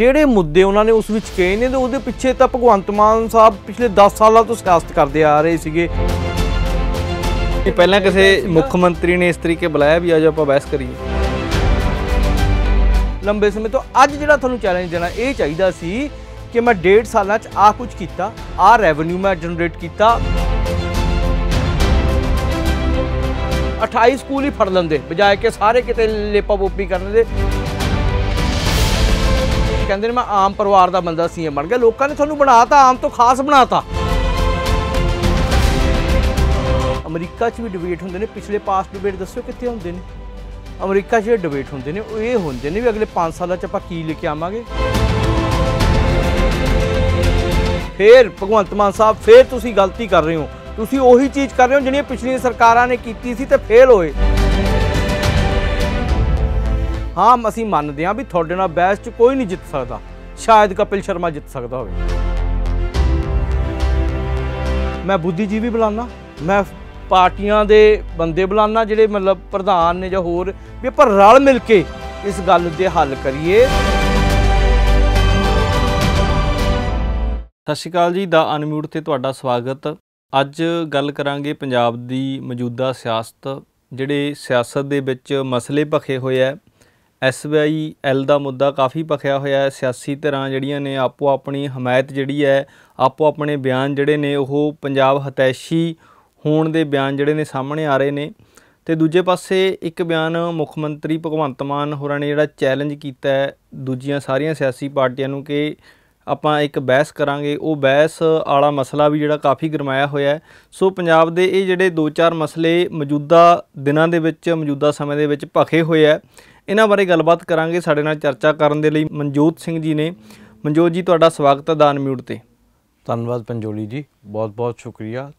ਜਿਹੜੇ ਮੁੱਦੇ ਉਹਨਾਂ ਨੇ ਉਸ ਵਿੱਚ ਕਹੇ ਨੇ ਤੇ ਉਹਦੇ ਪਿੱਛੇ ਤਾਂ ਭਗਵੰਤ ਮਾਨ ਸਾਹਿਬ ਪਿਛਲੇ 10 ਸਾਲਾਂ ਤੋਂ ਸਿਆਸਤ ਕਰਦੇ ਆ ਰਹੇ ਸੀਗੇ ਇਹ ਪਹਿਲਾਂ ਕਿਸੇ ਮੁੱਖ ਮੰਤਰੀ ਨੇ ਇਸ ਤਰੀਕੇ ਬੁਲਾਇਆ ਵੀ ਆਜੋ ਆਪਾਂ ਬਹਿਸ ਕਰੀਏ ਲੰਬੇ ਸਮੇਂ ਤੋਂ ਅੱਜ ਜਿਹੜਾ ਤੁਹਾਨੂੰ ਚੈਲੰਜ ਦੇਣਾ ਇਹ ਚਾਹੀਦਾ ਸੀ ਕਿ ਮੈਂ ਡੇਢ ਸਾਲਾਂ 'ਚ ਆ ਕੁਝ ਕੀਤਾ ਆ ਰੈਵਨਿਊ ਮੈਂ ਜਨਰੇਟ ਕੀਤਾ 28 ਸਕੂਲ ਹੀ ਫੜ ਲੰਦੇ ਬਜਾਏ ਕਿ ਸਾਰੇ ਕਿਤੇ ਲੇਪਾ ਬੋਪੀ ਕਰਨ ਦੇ ਕਹਿੰਦੇ ਨੇ ਮੈਂ ਆਮ ਪਰਿਵਾਰ ਦਾ ਬੰਦਾ ਸੀ ਬਣ ਗਿਆ ਲੋਕਾਂ ਨੇ ਤੁਹਾਨੂੰ ਬਣਾਤਾ ਆਮ ਤੋਂ ਖਾਸ ਬਣਾਤਾ ਅਮਰੀਕਾ 'ਚ ਵੀ ਡਿਬੇਟ ਹੁੰਦੇ ਨੇ ਪਿਛਲੇ ਪਾਸਟ ਡਿਬੇਟ ਦੱਸਿਓ ਕਿੱਥੇ ਹੁੰਦੇ ਨੇ ਅਮਰੀਕਾ 'ਚ ਡਿਬੇਟ ਹੁੰਦੇ ਨੇ ਉਹ ਇਹ ਹੁੰਦੇ ਨੇ ਵੀ ਅਗਲੇ 5 ਸਾਲਾਂ 'ਚ ਆਪਾਂ ਕੀ ਲੈ ਕੇ ਆਵਾਂਗੇ ਫੇਰ ਭਗਵੰਤ ਮਾਨ ਸਾਹਿਬ ਫੇਰ ਤੁਸੀਂ ਗਲਤੀ ਕਰ ਰਹੇ ਹੋ ਤੁਸੀਂ ਉਹੀ ਚੀਜ਼ ਕਰ ਰਹੇ ਹੋ ਜਿਹੜੀਆਂ ਪਿਛਲੀਆਂ ਸਰਕਾਰਾਂ ਨੇ ਕੀਤੀ ਸੀ ਤੇ ਫੇਲ ਹੋਏ ਹਾਂ ਅਸੀਂ ਮੰਨਦੇ ਹਾਂ ਵੀ ਤੁਹਾਡੇ ਨਾਲ ਬਹਿਸ 'ਚ ਕੋਈ ਨਹੀਂ ਜਿੱਤ ਸਕਦਾ ਸ਼ਾਇਦ ਕਪਿਲ ਸ਼ਰਮਾ ਜਿੱਤ ਸਕਦਾ ਹੋਵੇ ਮੈਂ ਬੁੱਧੀਜੀਵੀ ਬੁਲਾਣਾ ਮੈਂ ਪਾਰਟੀਆਂ ਦੇ ਬੰਦੇ ਬੁਲਾਣਾ ਜਿਹੜੇ ਮਤਲਬ ਪ੍ਰਧਾਨ ਨੇ ਜਾਂ ਹੋਰ ਵੀ ਆਪਾਂ ਰਲ ਮਿਲ ਕੇ ਇਸ ਗੱਲ ਦੇ ਹੱਲ ਕਰੀਏ ਸਤਿ ਸ਼੍ਰੀ ਅਕਾਲ ਜੀ ਦਾ ਅਨਮਿਊਟ ਤੇ ਤੁਹਾਡਾ ਸਵਾਗਤ ਅੱਜ ਗੱਲ ਕਰਾਂਗੇ ਪੰਜਾਬ ਦੀ ਮੌਜੂਦਾ ਸਿਆਸਤ ਜਿਹੜੇ ਸਿਆਸਤ ਦੇ ਵਿੱਚ ਮਸਲੇ ਭਖੇ ਹੋਏ ਆ ਐਸਬੀਆਈ ਐਲ ਦਾ ਮੁੱਦਾ ਕਾਫੀ ਪਖਿਆ ਹੋਇਆ ਹੈ ਸਿਆਸੀ ਧਿਰਾਂ ਜਿਹੜੀਆਂ ਨੇ ਆਪੋ ਆਪਣੀ ਹਮਾਇਤ ਜਿਹੜੀ ਹੈ ਆਪੋ ਆਪਣੇ ਬਿਆਨ ਜਿਹੜੇ ਨੇ ਉਹ ਪੰਜਾਬ ਹਤੈਸ਼ੀ ਹੋਣ ਦੇ ਬਿਆਨ ਜਿਹੜੇ ਨੇ ਸਾਹਮਣੇ ਆ ਰਹੇ ਨੇ ਤੇ ਦੂਜੇ ਪਾਸੇ ਇੱਕ ਬਿਆਨ ਮੁੱਖ ਮੰਤਰੀ ਭਗਵੰਤ ਮਾਨ ਹੋਰਾਂ ਨੇ ਜਿਹੜਾ ਚੈਲੰਜ ਕੀਤਾ ਹੈ ਦੂਜੀਆਂ ਸਾਰੀਆਂ ਸਿਆਸੀ ਪਾਰਟੀਆਂ ਨੂੰ ਕਿ ਆਪਾਂ ਇੱਕ ਬਹਿਸ ਕਰਾਂਗੇ ਉਹ ਬਹਿਸ ਵਾਲਾ ਮਸਲਾ ਵੀ ਜਿਹੜਾ ਕਾਫੀ ਗਰਮਾਇਆ ਹੋਇਆ ਸੋ ਪੰਜਾਬ ਦੇ ਇਹ ਜਿਹੜੇ ਦੋ ਚਾਰ ਮਸਲੇ ਮੌਜੂਦਾ ਦਿਨਾਂ ਦੇ ਵਿੱਚ ਮੌਜੂਦਾ ਸਮੇਂ ਦੇ ਵਿੱਚ ਭਖੇ ਹੋਏ ਆ ਇਹਨਾਂ ਬਾਰੇ ਗੱਲਬਾਤ ਕਰਾਂਗੇ ਸਾਡੇ ਨਾਲ ਚਰਚਾ ਕਰਨ ਦੇ ਲਈ ਮਨਜੋਤ ਸਿੰਘ ਜੀ ਨੇ ਮਨਜੋਤ ਜੀ ਤੁਹਾਡਾ ਸਵਾਗਤ ਹੈ ਦਾਨ ਮਿਊਟ ਤੇ ਧੰਨਵਾਦ ਪੰਜੋਲੀ ਜੀ ਬਹੁਤ ਬਹੁਤ ਸ਼ੁਕਰੀਆ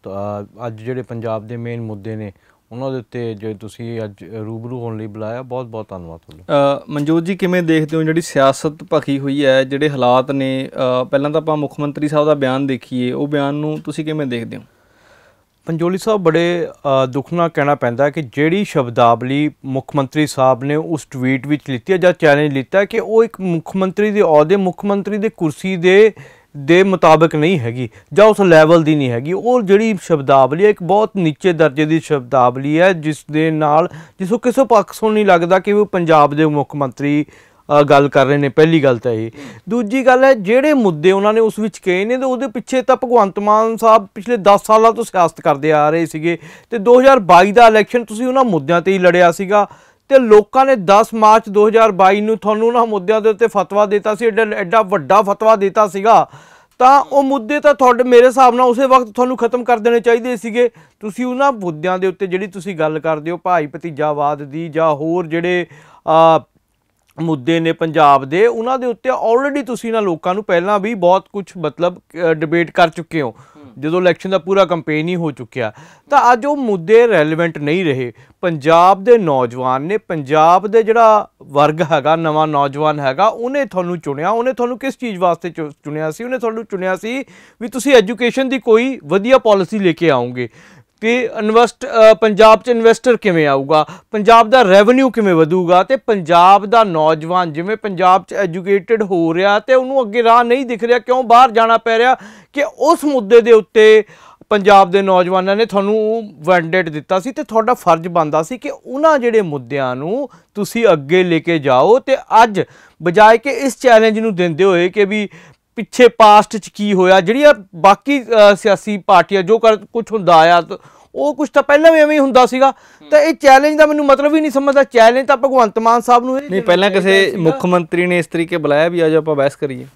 ਅੱਜ ਜਿਹੜੇ ਪੰਜਾਬ ਦੇ ਮੇਨ ਮੁੱਦੇ ਨੇ ਉਹਨਾਂ ਦੇ ਉੱਤੇ ਜੇ ਤੁਸੀਂ ਅੱਜ ਰੂਬਰੂ ਹੋਣ ਲਈ ਬੁਲਾਇਆ ਬਹੁਤ ਬਹੁਤ ਧੰਨਵਾਦ ਤੁਹਾਡਾ ਮਨਜੋਤ ਜੀ ਕਿਵੇਂ ਦੇਖਦੇ ਹੋ ਜਿਹੜੀ ਸਿਆਸਤ ਭਖੀ ਹੋਈ ਹੈ ਜਿਹੜੇ ਹਾਲਾਤ ਨੇ ਪਹਿਲਾਂ ਤਾਂ ਆਪਾਂ ਮੁੱਖ ਮੰਤਰੀ ਸਾਹਿਬ ਦਾ ਬਿਆਨ ਦੇਖੀਏ ਉਹ ਬਿਆਨ ਨੂੰ ਤੁਸੀਂ ਕਿਵੇਂ ਦੇਖਦੇ ਹੋ ਪੰਜੋਲੀ ਸਾਹਿਬ ਬੜੇ ਦੁੱਖ ਨਾਲ ਕਹਿਣਾ ਪੈਂਦਾ ਕਿ ਜਿਹੜੀ ਸ਼ਬਦਾਵਲੀ ਮੁੱਖ ਮੰਤਰੀ ਸਾਹਿਬ ਨੇ ਉਸ ਟਵੀਟ ਵਿੱਚ ਲਿੱਤੀ ਹੈ ਜਾਂ ਚੈਲੰਜ ਲਿੱਤਾ ਕਿ ਉਹ ਇੱਕ ਮੁੱਖ ਮੰਤਰੀ ਦੇ ਅਹੁਦੇ ਮੁੱਖ ਮੰਤਰੀ ਦੇ ਕੁਰਸੀ ਦੇ ਦੇ ਮੁਤਾਬਕ ਨਹੀਂ ਹੈਗੀ ਜਾਂ ਉਸ ਲੈਵਲ ਦੀ ਨਹੀਂ ਹੈਗੀ ਉਹ ਜਿਹੜੀ ਸ਼ਬਦਾਵਲੀ ਹੈ ਇੱਕ ਬਹੁਤ ਨੀਚੇ ਦਰਜੇ ਦੀ ਸ਼ਬਦਾਵਲੀ ਹੈ ਜਿਸ ਦੇ ਨਾਲ ਜਿਸ ਨੂੰ ਕਿਸੇ ਤੋਂ ਨਹੀਂ ਲੱਗਦਾ ਕਿ ਉਹ ਪੰਜਾਬ ਦੇ ਮੁੱਖ ਮੰਤਰੀ ਗੱਲ ਕਰ ਰਹੇ ਨੇ ਪਹਿਲੀ ਗੱਲ ਤਾਂ ਇਹ ਦੂਜੀ ਗੱਲ ਹੈ ਜਿਹੜੇ ਮੁੱਦੇ ਉਹਨਾਂ ਨੇ ਉਸ ਵਿੱਚ ਕਹੇ ਨੇ ਤੇ ਉਹਦੇ ਪਿੱਛੇ ਤਾਂ ਭਗਵੰਤ ਮਾਨ ਸਾਹਿਬ ਪਿਛਲੇ 10 ਸਾਲਾਂ ਤੋਂ ਸਿਆਸਤ ਕਰਦੇ ਆ ਰਹੇ ਸੀਗੇ ਤੇ 2022 ਦਾ ਇਲੈਕਸ਼ਨ ਤੁਸੀਂ ਉਹਨਾਂ ਮੁੱਦਿਆਂ ਤੇ ਹੀ ਲੜਿਆ ਸੀਗਾ ਤੇ ਲੋਕਾਂ ਨੇ 10 ਮਾਰਚ 2022 ਨੂੰ ਤੁਹਾਨੂੰ ਉਹਨਾਂ ਮੁੱਦਿਆਂ ਦੇ ਉੱਤੇ ਫਤਵਾ ਦਿੱਤਾ ਸੀ ਐਡਾ ਐਡਾ ਵੱਡਾ ਫਤਵਾ ਦਿੱਤਾ ਸੀਗਾ ਤਾਂ ਉਹ ਮੁੱਦੇ ਤਾਂ ਤੁਹਾਡੇ ਮੇਰੇ ਹਿਸਾਬ ਨਾਲ ਉਸੇ ਵਕਤ ਤੁਹਾਨੂੰ ਖਤਮ ਕਰ ਦੇਣੇ ਚਾਹੀਦੇ ਸੀਗੇ ਤੁਸੀਂ ਉਹਨਾਂ ਮੁੱਦਿਆਂ ਦੇ ਉੱਤੇ ਜਿਹੜੀ ਤੁਸੀਂ ਗੱਲ ਕਰਦੇ ਹੋ ਭਾਈ ਭਤੀਜਾਵਾਦ ਦੀ ਜਾਂ ਹੋਰ ਜਿਹੜੇ ਮੁੱਦੇ ਨੇ ਪੰਜਾਬ ਦੇ ਉਹਨਾਂ ਦੇ ਉੱਤੇ ਆਲਰੇਡੀ ਤੁਸੀਂ ਨਾ ਲੋਕਾਂ ਨੂੰ ਪਹਿਲਾਂ ਵੀ ਬਹੁਤ ਕੁਝ ਮਤਲਬ ਡਿਬੇਟ ਕਰ ਚੁੱਕੇ ਹੋ ਜਦੋਂ ਇਲੈਕਸ਼ਨ ਦਾ ਪੂਰਾ ਕੈਂਪੇਨ ਹੀ ਹੋ ਚੁੱਕਿਆ ਤਾਂ ਅੱਜ ਉਹ ਮੁੱਦੇ ਰੈਲੇਵੈਂਟ ਨਹੀਂ ਰਹੇ ਪੰਜਾਬ ਦੇ ਨੌਜਵਾਨ ਨੇ ਪੰਜਾਬ ਦੇ ਜਿਹੜਾ ਵਰਗ ਹੈਗਾ ਨਵਾਂ ਨੌਜਵਾਨ ਹੈਗਾ ਉਹਨੇ ਤੁਹਾਨੂੰ ਚੁਣਿਆ ਉਹਨੇ ਤੁਹਾਨੂੰ ਕਿਸ ਚੀਜ਼ ਵਾਸਤੇ ਚੁਣਿਆ ਸੀ ਉਹਨੇ ਤੁਹਾਨੂੰ ਚੁਣਿਆ ਸੀ ਵੀ ਤੁਸੀਂ ਐਜੂਕੇਸ਼ਨ ਦੀ ਕੋਈ ਵਧੀਆ ਪਾਲਿਸੀ ਲੈ ਕੇ ਆਉਂਗੇ ਕਿ ਇਨਵੈਸਟ ਪੰਜਾਬ 'ਚ ਇਨਵੈਸਟਰ ਕਿਵੇਂ ਆਊਗਾ ਪੰਜਾਬ ਦਾ ਰੈਵਨਿਊ ਕਿਵੇਂ ਵਧੂਗਾ ਤੇ ਪੰਜਾਬ ਦਾ ਨੌਜਵਾਨ ਜਿਵੇਂ ਪੰਜਾਬ 'ਚ ਐਜੂਕੇਟਿਡ ਹੋ ਰਿਹਾ ਤੇ ਉਹਨੂੰ ਅੱਗੇ ਰਾਹ ਨਹੀਂ ਦਿਖ ਰਿਹਾ ਕਿਉਂ ਬਾਹਰ ਜਾਣਾ ਪੈ ਰਿਹਾ ਕਿ ਉਸ ਮੁੱਦੇ ਦੇ ਉੱਤੇ ਪੰਜਾਬ ਦੇ ਨੌਜਵਾਨਾਂ ਨੇ ਤੁਹਾਨੂੰ ਵੈਂਡੇਟ ਦਿੱਤਾ ਸੀ ਤੇ ਤੁਹਾਡਾ ਫਰਜ਼ ਬਣਦਾ ਸੀ ਕਿ ਉਹਨਾਂ ਜਿਹੜੇ ਮੁੱਦਿਆਂ ਨੂੰ ਤੁਸੀਂ ਅੱਗੇ ਲੈ ਕੇ ਜਾਓ ਤੇ ਅੱਜ ਬਜਾਏ ਕਿ ਇਸ ਚੈਲੰਜ ਨੂੰ ਦਿੰਦੇ ਹੋਏ ਕਿ ਵੀ ਪਿੱਛੇ ਪਾਸਟ 'ਚ ਕੀ ਹੋਇਆ ਜਿਹੜੀਆਂ ਬਾਕੀ ਸਿਆਸੀ ਪਾਰਟੀਆਂ ਜੋ ਕੁਝ ਹੁੰਦਾ ਆ ਉਹ ਕੁਝ ਤਾਂ ਪਹਿਲਾਂ ਵੀ ਐਵੇਂ ਹੁੰਦਾ ਸੀਗਾ ਤਾਂ ਇਹ ਚੈਲੰਜ ਦਾ ਮੈਨੂੰ ਮਤਲਬ ਹੀ ਨਹੀਂ ਸਮਝਦਾ ਚੈਲੰਜ ਤਾਂ ਭਗਵੰਤ ਮਾਨ ਸਾਹਿਬ ਨੂੰ ਨਹੀਂ ਪਹਿਲਾਂ ਕਿਸੇ ਮੁੱਖ ਮੰਤਰੀ ਨੇ ਇਸ ਤਰੀਕੇ ਬੁਲਾਇਆ ਵੀ ਆਜੋ ਆਪਾਂ ਬਹਿਸ ਕਰੀਏ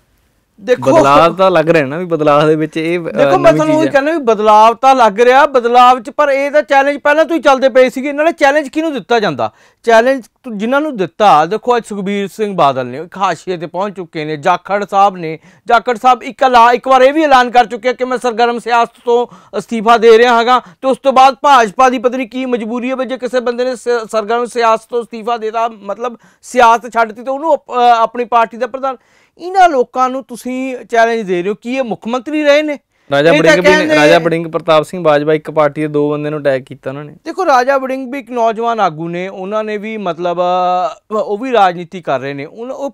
ਦੇਖੋ ਬਦਲਾਅ ਤਾਂ ਲੱਗ ਰਿਹਾ ਨਾ ਵੀ ਬਦਲਾਅ ਦੇ ਵਿੱਚ ਇਹ ਦੇਖੋ ਮੈਂ ਤੁਹਾਨੂੰ ਇਹ ਕਹਿੰਦਾ ਵੀ ਬਦਲਾਅ ਤਾਂ ਲੱਗ ਰਿਹਾ ਬਦਲਾਅ 'ਚ ਪਰ ਇਹ ਤਾਂ ਚੈਲੰਜ ਪਹਿਲਾਂ ਤੋਂ ਹੀ ਚੱਲਦੇ ਪਏ ਸੀਗੇ ਇਹਨਾਂ ਨੇ ਚੈਲੰਜ ਕਿਹਨੂੰ ਦਿੱਤਾ ਜਾਂਦਾ ਚੈਲੰਜ ਜਿਨ੍ਹਾਂ ਨੂੰ ਦਿੱਤਾ ਦੇਖੋ ਅੱਜ ਸੁਖਬੀਰ ਸਿੰਘ ਬਾਦਲ ਨੇ ਇੱਕ ਹਾਸ਼ੀਏ ਤੇ ਪਹੁੰਚ ਚੁੱਕੇ ਨੇ ਜਾਖੜ ਸਾਹਿਬ ਨੇ ਜਾਖੜ ਸਾਹਿਬ ਇੱਕ ਇੱਕ ਵਾਰ ਇਹ ਵੀ ਐਲਾਨ ਕਰ ਚੁੱਕੇ ਕਿ ਮੈਂ ਸਰਗਰਮ ਸਿਆਸਤ ਤੋਂ ਅਸਤੀਫਾ ਦੇ ਰਿਹਾ ਹਾਂਗਾ ਤੇ ਉਸ ਤੋਂ ਬਾਅਦ ਭਾਜਪਾ ਦੀ ਪਤਨੀ ਕੀ ਮਜਬੂਰੀ ਹੈ ਜੇ ਕਿਸੇ ਬੰਦੇ ਨੇ ਸਰਗਰਮ ਸਿਆਸਤ ਤੋਂ ਅਸਤੀਫਾ ਦੇਤਾ ਮਤਲਬ ਸਿਆਸਤ ਛੱਡਤੀ ਤਾਂ ਉਹਨੂੰ ਆਪਣੀ ਪਾਰਟੀ ਦਾ ਪ੍ਰਧਾਨ ਇਹਨਾਂ ਲੋਕਾਂ ਨੂੰ ਤੁਸੀਂ ਚੈਲੰਜ ਦੇ ਰਹੇ ਹੋ ਕੀ ਇਹ ਮੁੱਖ ਮੰਤਰੀ ਰਹੇ ਨੇ ਰਾਜਾ ਬੜਿੰਗ ਵੀ ਰਾਜਾ ਬੜਿੰਗ ਪ੍ਰਤਾਪ ਸਿੰਘ ਬਾਜਵਾ ਇੱਕ ਪਾਰਟੀ ਦੇ ਦੋ ਬੰਦੇ ਨੂੰ ਅਟੈਕ ਕੀਤਾ ਉਹਨਾਂ ਨੇ ਦੇਖੋ ਰਾਜਾ ਬੜਿੰਗ ਵੀ ਇੱਕ ਨੌਜਵਾਨ ਆਗੂ ਨੇ ਉਹਨਾਂ ਨੇ ਵੀ ਮਤਲਬ ਉਹ ਵੀ ਰਾਜਨੀਤੀ ਕਰ ਰਹੇ ਨੇ ਉਹ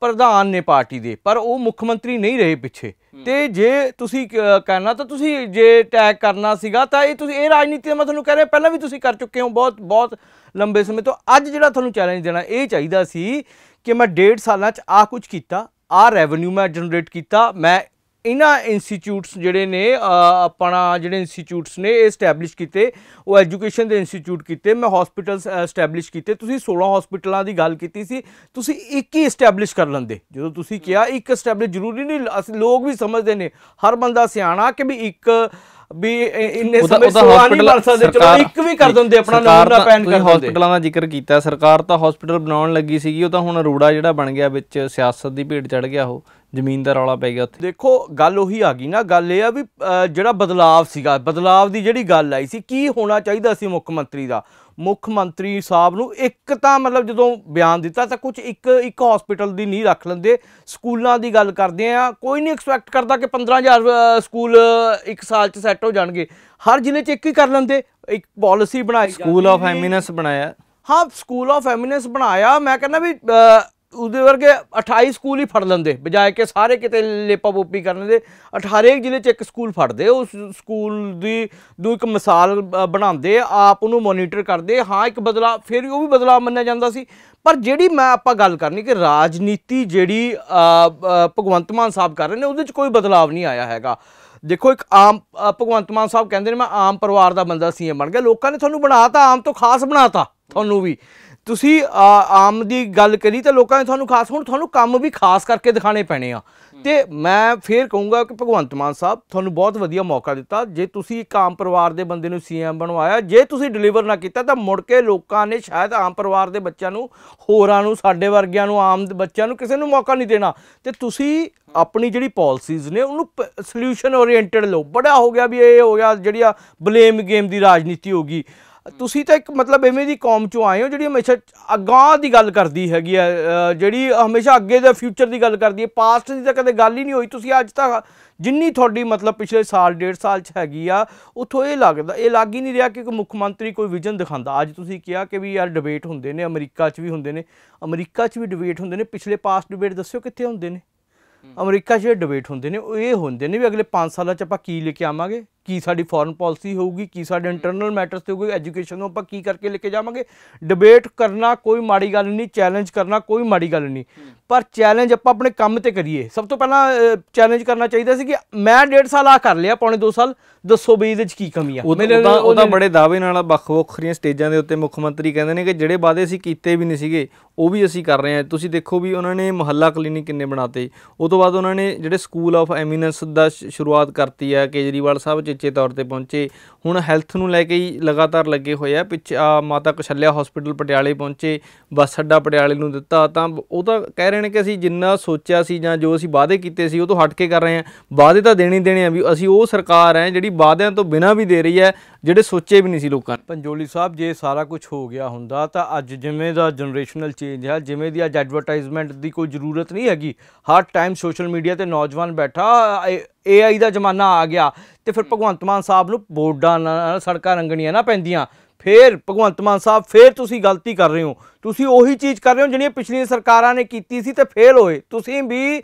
ਪ੍ਰਧਾਨ ਨੇ ਪਾਰਟੀ ਦੇ ਪਰ ਉਹ ਮੁੱਖ ਮੰਤਰੀ ਨਹੀਂ ਰਹੇ ਪਿੱਛੇ ਤੇ ਜੇ ਤੁਸੀਂ ਕਹਿਣਾ ਤਾਂ ਤੁਸੀਂ ਜੇ ਅਟੈਕ ਕਰਨਾ ਸੀਗਾ ਤਾਂ ਇਹ ਤੁਸੀਂ ਇਹ ਰਾਜਨੀਤੀ ਮੈਂ ਤੁਹਾਨੂੰ ਕਹਿ ਰਿਹਾ ਪਹਿਲਾਂ ਵੀ ਤੁਸੀਂ ਕਰ ਚੁੱਕੇ ਹੋ ਬਹੁਤ ਬਹੁਤ ਲੰਬੇ ਸਮੇਂ ਤੋਂ ਅੱਜ ਜਿਹੜਾ ਤੁਹਾਨੂੰ ਚੈਲੰਜ ਦੇਣਾ ਇਹ ਚਾਹੀਦਾ ਸੀ ਕਿ ਮੈਂ ਡੇਢ ਸਾਲਾਂ 'ਚ ਆ ਕੁਝ ਕੀਤਾ ਆ ਰੈਵਨਿਊ ਮੈਂ ਜਨਰੇਟ ਕੀਤਾ ਮੈਂ ਇਹਨਾਂ ਇੰਸਟੀਚਿਊਟਸ ਜਿਹੜੇ ਨੇ ਆਪਣਾ ਜਿਹੜੇ ਇੰਸਟੀਚਿਊਟਸ ਨੇ ਇਹ ਸਟੈਬਲਿਸ਼ ਕੀਤੇ ਉਹ ਐਜੂਕੇਸ਼ਨ ਦੇ ਇੰਸਟੀਚਿਊਟ ਕੀਤੇ ਮੈਂ ਹਸਪੀਟਲਸ ਸਟੈਬਲਿਸ਼ ਕੀਤੇ ਤੁਸੀਂ 16 ਹਸਪੀਟਲਾਂ ਦੀ ਗੱਲ ਕੀਤੀ ਸੀ ਤੁਸੀਂ ਇੱਕ ਹੀ ਸਟੈਬਲਿਸ਼ ਕਰ ਲੰਦੇ ਜਦੋਂ ਤੁਸੀਂ ਕਿਹਾ ਇੱਕ ਸਟੈਬਲਿਸ਼ ਜ਼ਰੂਰੀ ਨਹੀਂ ਅਸੀਂ ਲੋਕ ਵੀ ਸਮਝਦੇ ਨੇ ਹਰ ਬੰਦਾ ਸਿਆਣਾ ਕਿ ਵੀ ਇੱਕ ਵੀ ਇੰਨੇ ਸਮੇਂ ਸੋਲਾ ਨਹੀਂ ਬਣ ਸਕਦੇ ਚਲੋ ਇੱਕ ਵੀ ਕਰ ਦਿੰਦੇ ਆਪਣਾ ਦਾ ਪੈਨ ਕਰ ਦਿੰਦੇ ਹਸਪੀਟਲਾਂ ਦਾ ਜ਼ਿਕਰ ਕੀਤਾ ਸਰਕਾਰ ਤਾਂ ਹਸਪੀਟਲ ਬਣਾਉਣ ਲੱਗੀ ਸੀਗੀ ਉਹ ਤਾਂ ਹੁਣ ਰੋੜਾ ਜਿਹੜਾ ਬਣ ਗਿਆ ਵਿੱਚ ਸਿਆਸਤ ਦੀ ਭੇਡ ਚੜ ਗਿਆ ਉਹ ਜ਼ਮੀਨ ਦਾ ਰੌਲਾ ਪੈ ਗਿਆ ਉੱਥੇ ਦੇਖੋ ਗੱਲ ਉਹੀ ਆ ਗਈ ਨਾ ਗੱਲ ਇਹ ਆ ਵੀ ਜਿਹੜਾ ਬਦਲਾਵ ਸੀਗਾ ਬਦਲਾਵ ਦੀ ਜਿਹੜੀ ਗੱਲ ਆਈ ਸੀ ਕੀ ਹੋਣਾ ਚਾਹੀਦਾ ਸੀ ਮੁੱਖ ਮੰਤਰੀ ਦਾ ਮੁੱਖ ਮੰਤਰੀ ਸਾਹਿਬ ਨੂੰ ਇੱਕ ਤਾਂ ਮਤਲਬ ਜਦੋਂ ਬਿਆਨ ਦਿੱਤਾ ਤਾਂ ਕੁਝ ਇੱਕ ਇੱਕ ਹਸਪੀਟਲ ਦੀ ਨਹੀਂ ਰੱਖ ਲੈਂਦੇ ਸਕੂਲਾਂ ਦੀ ਗੱਲ ਕਰਦੇ ਆ ਕੋਈ ਨਹੀਂ ਐਕਸਪੈਕਟ ਕਰਦਾ ਕਿ 15000 ਸਕੂਲ ਇੱਕ ਸਾਲ 'ਚ ਸੈੱਟ ਹੋ ਜਾਣਗੇ ਹਰ ਜ਼ਿਲ੍ਹੇ 'ਚ ਇੱਕ ਹੀ ਕਰ ਲੈਂਦੇ ਇੱਕ ਪਾਲਿਸੀ ਬਣਾਈ ਸਕੂਲ ਆਫ ਐਮਿਨੈਂਸ ਬਣਾਇਆ ਹਾਂ ਸਕੂਲ ਆਫ ਐਮਿਨੈਂਸ ਬਣਾਇਆ ਮੈਂ ਕਹਿੰਦਾ ਵੀ ਉਹਦੇ ਵਰਗੇ 28 ਸਕੂਲ ਹੀ ਫੜ ਲੈਂਦੇ ਬਜਾਏ ਕਿ ਸਾਰੇ ਕਿਤੇ ਲੇਪਾ ਬੋਪੀ ਕਰਨ ਦੇ 18 ਜ਼ਿਲ੍ਹੇ 'ਚ ਇੱਕ ਸਕੂਲ ਫੜਦੇ ਉਸ ਸਕੂਲ ਦੀ ਨੂੰ ਇੱਕ ਮਿਸਾਲ ਬਣਾਉਂਦੇ ਆਪ ਉਹਨੂੰ ਮੋਨੀਟਰ ਕਰਦੇ ਹਾਂ ਇੱਕ ਬਦਲਾ ਫਿਰ ਉਹ ਵੀ ਬਦਲਾ ਮੰਨਿਆ ਜਾਂਦਾ ਸੀ ਪਰ ਜਿਹੜੀ ਮੈਂ ਆਪਾਂ ਗੱਲ ਕਰਨੀ ਕਿ ਰਾਜਨੀਤੀ ਜਿਹੜੀ ਭਗਵੰਤ ਮਾਨ ਸਾਹਿਬ ਕਰ ਰਹੇ ਨੇ ਉਹਦੇ 'ਚ ਕੋਈ ਬਦਲਾਅ ਨਹੀਂ ਆਇਆ ਹੈਗਾ ਦੇਖੋ ਇੱਕ ਆਮ ਭਗਵੰਤ ਮਾਨ ਸਾਹਿਬ ਕਹਿੰਦੇ ਨੇ ਮੈਂ ਆਮ ਪਰਿਵਾਰ ਦਾ ਬੰਦਾ ਸੀ ਬਣ ਗਿਆ ਲੋਕਾਂ ਨੇ ਤੁਹਾਨੂੰ ਬਣਾਤਾ ਆਮ ਤੋਂ ਖਾਸ ਬਣਾਤਾ ਤੁਹਾਨੂੰ ਵੀ ਤੁਸੀਂ ਆਮ ਦੀ ਗੱਲ ਕਰੀ ਤਾਂ ਲੋਕਾਂ ਨੇ ਤੁਹਾਨੂੰ ਖਾਸ ਹੁਣ ਤੁਹਾਨੂੰ ਕੰਮ ਵੀ ਖਾਸ ਕਰਕੇ ਦਿਖਾਣੇ ਪੈਣੇ ਆ ਤੇ ਮੈਂ ਫੇਰ ਕਹੂੰਗਾ ਕਿ ਭਗਵੰਤ ਮਾਨ ਸਾਹਿਬ ਤੁਹਾਨੂੰ ਬਹੁਤ ਵਧੀਆ ਮੌਕਾ ਦਿੱਤਾ ਜੇ ਤੁਸੀਂ ਇੱਕ ਆਮ ਪਰਿਵਾਰ ਦੇ ਬੰਦੇ ਨੂੰ ਸੀਐਮ ਬਣਵਾਇਆ ਜੇ ਤੁਸੀਂ ਡਿਲੀਵਰ ਨਾ ਕੀਤਾ ਤਾਂ ਮੁੜ ਕੇ ਲੋਕਾਂ ਨੇ ਸ਼ਾਇਦ ਆਮ ਪਰਿਵਾਰ ਦੇ ਬੱਚਿਆਂ ਨੂੰ ਹੋਰਾਂ ਨੂੰ ਸਾਡੇ ਵਰਗਿਆਂ ਨੂੰ ਆਮ ਬੱਚਿਆਂ ਨੂੰ ਕਿਸੇ ਨੂੰ ਮੌਕਾ ਨਹੀਂ ਦੇਣਾ ਤੇ ਤੁਸੀਂ ਆਪਣੀ ਜਿਹੜੀ ਪਾਲਿਸੀਜ਼ ਨੇ ਉਹਨੂੰ ਸੋਲੂਸ਼ਨ ਓਰੀਐਂਟਡ ਲੋ ਬੜਾ ਹੋ ਗਿਆ ਵੀ ਇਹ ਹੋ ਗਿਆ ਜਿਹੜੀ ਆ ਬਲੇਮ ਗੇਮ ਦੀ ਰਾਜਨੀਤੀ ਹੋ ਗਈ ਤੁਸੀਂ ਤਾਂ ਇੱਕ ਮਤਲਬ ਐਵੇਂ ਦੀ ਕੌਮ ਚੋਂ ਆਏ ਹੋ ਜਿਹੜੀ ਹਮੇਸ਼ਾ ਅਗਾਹ ਦੀ ਗੱਲ ਕਰਦੀ ਹੈਗੀ ਆ ਜਿਹੜੀ ਹਮੇਸ਼ਾ ਅੱਗੇ ਦਾ ਫਿਊਚਰ ਦੀ ਗੱਲ ਕਰਦੀ ਹੈ ਪਾਸਟ ਦੀ ਤਾਂ ਕਦੇ ਗੱਲ ਹੀ ਨਹੀਂ ਹੋਈ ਤੁਸੀਂ ਅੱਜ ਤੱਕ ਜਿੰਨੀ ਤੁਹਾਡੀ ਮਤਲਬ ਪਿਛਲੇ ਸਾਲ ਡੇਢ ਸਾਲ ਚ ਹੈਗੀ ਆ ਉਥੋਂ ਇਹ ਲੱਗਦਾ ਇਹ ਲੱਗ ਹੀ ਨਹੀਂ ਰਿਹਾ ਕਿ ਕੋਈ ਮੁੱਖ ਮੰਤਰੀ ਕੋਈ ਵਿਜ਼ਨ ਦਿਖਾਉਂਦਾ ਅੱਜ ਤੁਸੀਂ ਕਿਹਾ ਕਿ ਵੀ ਯਾਰ ਡਿਬੇਟ ਹੁੰਦੇ ਨੇ ਅਮਰੀਕਾ 'ਚ ਵੀ ਹੁੰਦੇ ਨੇ ਅਮਰੀਕਾ 'ਚ ਵੀ ਡਿਬੇਟ ਹੁੰਦੇ ਨੇ ਪਿਛਲੇ ਪਾਸਟ ਡਿਬੇਟ ਦੱਸਿਓ ਕਿੱਥੇ ਹੁੰਦੇ ਨੇ ਅਮਰੀਕਾ 'ਚ ਡਿਬੇਟ ਹੁੰਦੇ ਨੇ ਉਹ ਇਹ ਹੁੰਦੇ ਨੇ ਵੀ ਅਗਲੇ 5 ਸਾਲਾਂ 'ਚ ਆਪਾਂ ਕੀ ਲੈ ਕੇ ਆਵਾਂਗੇ ਕੀ ਸਾਡੀ ਫੋਰਨ ਪਾਲਿਸੀ ਹੋਊਗੀ ਕੀ ਸਾਡੇ ਇੰਟਰਨਲ ਮੈਟਰਸ ਤੇ ਹੋਊਗੀ ਐਜੂਕੇਸ਼ਨ ਨੂੰ ਆਪਾਂ ਕੀ ਕਰਕੇ ਲੈ ਕੇ ਜਾਵਾਂਗੇ ਡਿਬੇਟ ਕਰਨਾ ਕੋਈ ਮਾੜੀ ਗੱਲ ਨਹੀਂ ਚੈਲੰਜ ਕਰਨਾ ਕੋਈ ਮਾੜੀ ਗੱਲ ਨਹੀਂ ਪਰ ਚੈਲੰਜ ਆਪਾਂ ਆਪਣੇ ਕੰਮ ਤੇ ਕਰੀਏ ਸਭ ਤੋਂ ਪਹਿਲਾਂ ਚੈਲੰਜ ਕਰਨਾ ਚਾਹੀਦਾ ਸੀ ਕਿ ਮੈਂ 1.5 ਸਾਲ ਆ ਕਰ ਲਿਆ ਪੌਣੇ 2 ਸਾਲ ਦੱਸੋ ਵੀ ਇਹਦੇ ਵਿੱਚ ਕੀ ਕਮੀ ਆ ਉਹਦਾ ਉਹਦਾ ਬੜੇ ਦਾਅਵੇ ਨਾਲ ਵੱਖ-ਵੱਖਰੀਆਂ ਸਟੇਜਾਂ ਦੇ ਉੱਤੇ ਮੁੱਖ ਮੰਤਰੀ ਕਹਿੰਦੇ ਨੇ ਕਿ ਜਿਹੜੇ ਵਾਅਦੇ ਸੀ ਕੀਤੇ ਵੀ ਨਹੀਂ ਸੀਗੇ ਉਹ ਵੀ ਅਸੀਂ ਕਰ ਰਹੇ ਹਾਂ ਤੁਸੀਂ ਦੇਖੋ ਵੀ ਉਹਨਾਂ ਨੇ ਮੁਹੱਲਾ ਕਲੀਨਿਕ ਕਿੰਨੇ ਬਣਾਤੇ ਉਹ ਤੋਂ ਬਾਅਦ ਉਹਨਾਂ ਨੇ ਜਿਹੜੇ ਸਕੂਲ ਆਫ ਐਮੀਨੈਂਸ ਦਾ ਸ਼ੁਰੂਆਤ ਕਰਤੀ ਹੈ ਕੇਜਰੀਵਾਲ ਸਾਹਿਬ ਉਚੇਚੇ ਤੌਰ ਤੇ ਪਹੁੰਚੇ ਹੁਣ ਹੈਲਥ ਨੂੰ ਲੈ ਕੇ ਹੀ ਲਗਾਤਾਰ ਲੱਗੇ ਹੋਏ ਆ ਪਿੱਛੇ ਮਾਤਾ ਕਸ਼ਲਿਆ ਹਸਪੀਟਲ ਪਟਿਆਲੇ ਪਹੁੰਚੇ ਬੱਸ ਅੱਡਾ ਪਟਿਆਲੇ ਨੂੰ ਦਿੱਤਾ ਤਾਂ ਉਹ ਤਾਂ ਕਹਿ ਰਹੇ ਨੇ ਕਿ ਅਸੀਂ ਜਿੰਨਾ ਸੋਚਿਆ ਸੀ ਜਾਂ ਜੋ ਅਸੀਂ ਵਾਅਦੇ ਕੀਤੇ ਸੀ ਉਹ ਤੋਂ ਹਟ ਕੇ ਕਰ ਰਹੇ ਆ ਵਾਅਦੇ ਤਾਂ ਦੇਣੇ ਦੇਣੇ ਆ ਵੀ ਅਸੀਂ ਉਹ ਸਰਕਾਰ ਆ ਜਿਹੜੀ ਵਾਅਦਿਆਂ ਤੋਂ ਬਿਨਾਂ ਵੀ ਦੇ ਰਹੀ ਹੈ ਜਿਹੜੇ ਸੋਚੇ ਵੀ ਨਹੀਂ ਸੀ ਲੋਕਾਂ ਨੇ ਪੰਜੋਲੀ ਸਾਹਿਬ ਜੇ ਸਾਰਾ ਕੁਝ ਹੋ ਗਿਆ ਹੁੰਦਾ ਤਾਂ ਅੱਜ ਜਿਵੇਂ ਦਾ ਜਨਰੇਸ਼ਨਲ ਚੇਂਜ ਹੈ ਜਿਵੇਂ ਦੀ ਅੱਜ ਐਡਵਰਟਾਈਜ਼ਮੈਂਟ ਦੀ ਕੋਈ ਜ਼ਰੂਰਤ ਨਹੀਂ ਹੈਗੀ ਹਰ ਟਾਈਮ ਸੋਸ਼ਲ ਮੀਡੀਆ ਤੇ ਨੌਜਵਾਨ ਬੈਠਾ ਏਆਈ ਦਾ ਜ਼ਮਾਨਾ ਆ ਗਿਆ ਤੇ ਫਿਰ ਭਗਵੰਤ ਮਾਨ ਸਾਹਿਬ ਨੂੰ ਬੋਰਡਾਂ ਨਾਲ ਸੜਕਾਂ ਰੰਗਣੀਆਂ ਨਾ ਪੈਂਦੀਆਂ ਫੇਰ ਭਗਵੰਤ ਮਾਨ ਸਾਹਿਬ ਫੇਰ ਤੁਸੀਂ ਗਲਤੀ ਕਰ ਰਹੇ ਹੋ ਤੁਸੀਂ ਉਹੀ ਚੀਜ਼ ਕਰ ਰਹੇ ਹੋ ਜਿਹੜੀਆਂ ਪਿਛਲੀਆਂ ਸਰਕਾਰਾਂ ਨੇ ਕੀਤੀ ਸੀ ਤੇ ਫੇਲ ਹੋਏ ਤੁਸੀਂ ਵੀ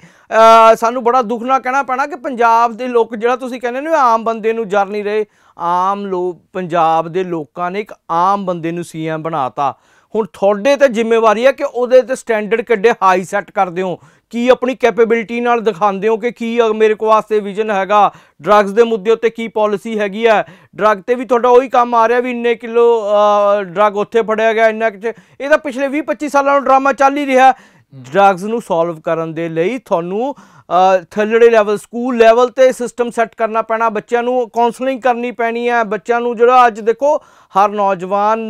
ਸਾਨੂੰ ਬੜਾ ਦੁੱਖ ਨਾਲ ਕਹਿਣਾ ਪੈਣਾ ਕਿ ਪੰਜਾਬ ਦੇ ਲੋਕ ਜਿਹੜਾ ਤੁਸੀਂ ਕਹਿੰਦੇ ਨੇ ਆਮ ਬੰਦੇ ਨੂੰ ਜਰ ਨਹੀਂ ਰਹੇ ਆਮ ਲੋਕ ਪੰਜਾਬ ਦੇ ਲੋਕਾਂ ਨੇ ਇੱਕ ਆਮ ਬੰਦੇ ਨੂੰ ਸੀਐਮ ਬਣਾਤਾ ਹੁਣ ਤੁਹਾਡੇ ਤੇ ਜ਼ਿੰਮੇਵਾਰੀ ਹੈ ਕਿ ਉਹਦੇ ਤੇ ਸਟੈਂਡਰਡ ਕਿੱਡੇ ਹਾਈ ਸੈੱਟ ਕਰਦੇ ਹੋ ਕੀ ਆਪਣੀ ਕੈਪੇਬਿਲਟੀ ਨਾਲ ਦਿਖਾਉਂਦੇ ਹੋ ਕਿ ਕੀ ਮੇਰੇ ਕੋ ਵਾਸਤੇ ਵਿਜ਼ਨ ਹੈਗਾ ਡਰੱਗਸ ਦੇ ਮੁੱਦੇ ਉੱਤੇ ਕੀ ਪਾਲਿਸੀ ਹੈਗੀ ਹੈ ਡਰੱਗ ਤੇ ਵੀ ਤੁਹਾਡਾ ਉਹੀ ਕੰਮ ਆ ਰਿਹਾ ਵੀ ਇੰਨੇ ਕਿਲੋ ਡਰੱਗ ਉੱਥੇ ਫੜਿਆ ਗਿਆ ਇੰਨਾ ਕਿ ਤਾਂ ਪਿਛਲੇ 20 25 ਸਾਲਾਂ ਤੋਂ ਡਰਾਮਾ ਚੱਲ ਹੀ ਰਿਹਾ ਡਰੱਗਸ ਨੂੰ ਸੋਲਵ ਕਰਨ ਦੇ ਲਈ ਤੁਹਾਨੂੰ ਥੱਲੜੇ ਲੈਵਲ ਸਕੂਲ ਲੈਵਲ ਤੇ ਸਿਸਟਮ ਸੈੱਟ ਕਰਨਾ ਪੈਣਾ ਬੱਚਿਆਂ ਨੂੰ ਕਾਉਂਸਲਿੰਗ ਕਰਨੀ ਪੈਣੀ ਹੈ ਬੱਚਿਆਂ ਨੂੰ ਜਿਹੜਾ ਅੱਜ ਦੇਖੋ ਹਰ ਨੌਜਵਾਨ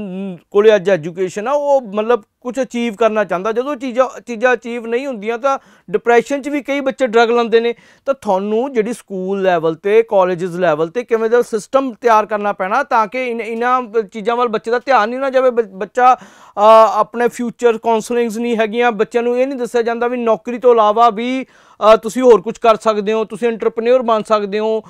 ਕੋਲੇ ਅੱਜ ਐਜੂਕੇਸ਼ਨ ਆ ਉਹ ਮਤਲਬ ਕੁਝ ਅਚੀਵ ਕਰਨਾ ਚਾਹੁੰਦਾ ਜਦੋਂ ਚੀਜ਼ਾਂ ਚੀਜ਼ਾਂ ਅਚੀਵ ਨਹੀਂ ਹੁੰਦੀਆਂ ਤਾਂ ਡਿਪਰੈਸ਼ਨ 'ਚ ਵੀ ਕਈ ਬੱਚੇ ਡਰਗ ਲੈਂਦੇ ਨੇ ਤਾਂ ਤੁਹਾਨੂੰ ਜਿਹੜੀ ਸਕੂਲ ਲੈਵਲ ਤੇ ਕਾਲਜਸ ਲੈਵਲ ਤੇ ਕਿਵੇਂ ਦਾ ਸਿਸਟਮ ਤਿਆਰ ਕਰਨਾ ਪੈਣਾ ਤਾਂ ਕਿ ਇਹਨਾਂ ਚੀਜ਼ਾਂ ਵੱਲ ਬੱਚੇ ਦਾ ਧਿਆਨ ਨਹੀਂ ਨਾ ਜਾਵੇ ਬੱਚਾ ਆਪਣੇ ਫਿਊਚਰ ਕਾਉਂਸਲਿੰਗਸ ਨਹੀਂ ਹੈਗੀਆਂ ਬੱਚਿਆਂ ਨੂੰ ਇਹ ਨਹੀਂ ਦੱਸਿਆ ਜਾਂਦਾ ਵੀ ਨੌਕਰੀ ਤੋਂ ਇਲਾਵਾ ਵੀ ਤੁਸੀਂ ਹੋਰ ਕੁਝ ਕਰ ਸਕਦੇ ਹੋ ਤੁਸੀਂ ਐਂਟਰਪ੍ਰੈਨਿਓਰ ਬਣ ਸਕਦੇ ਹੋ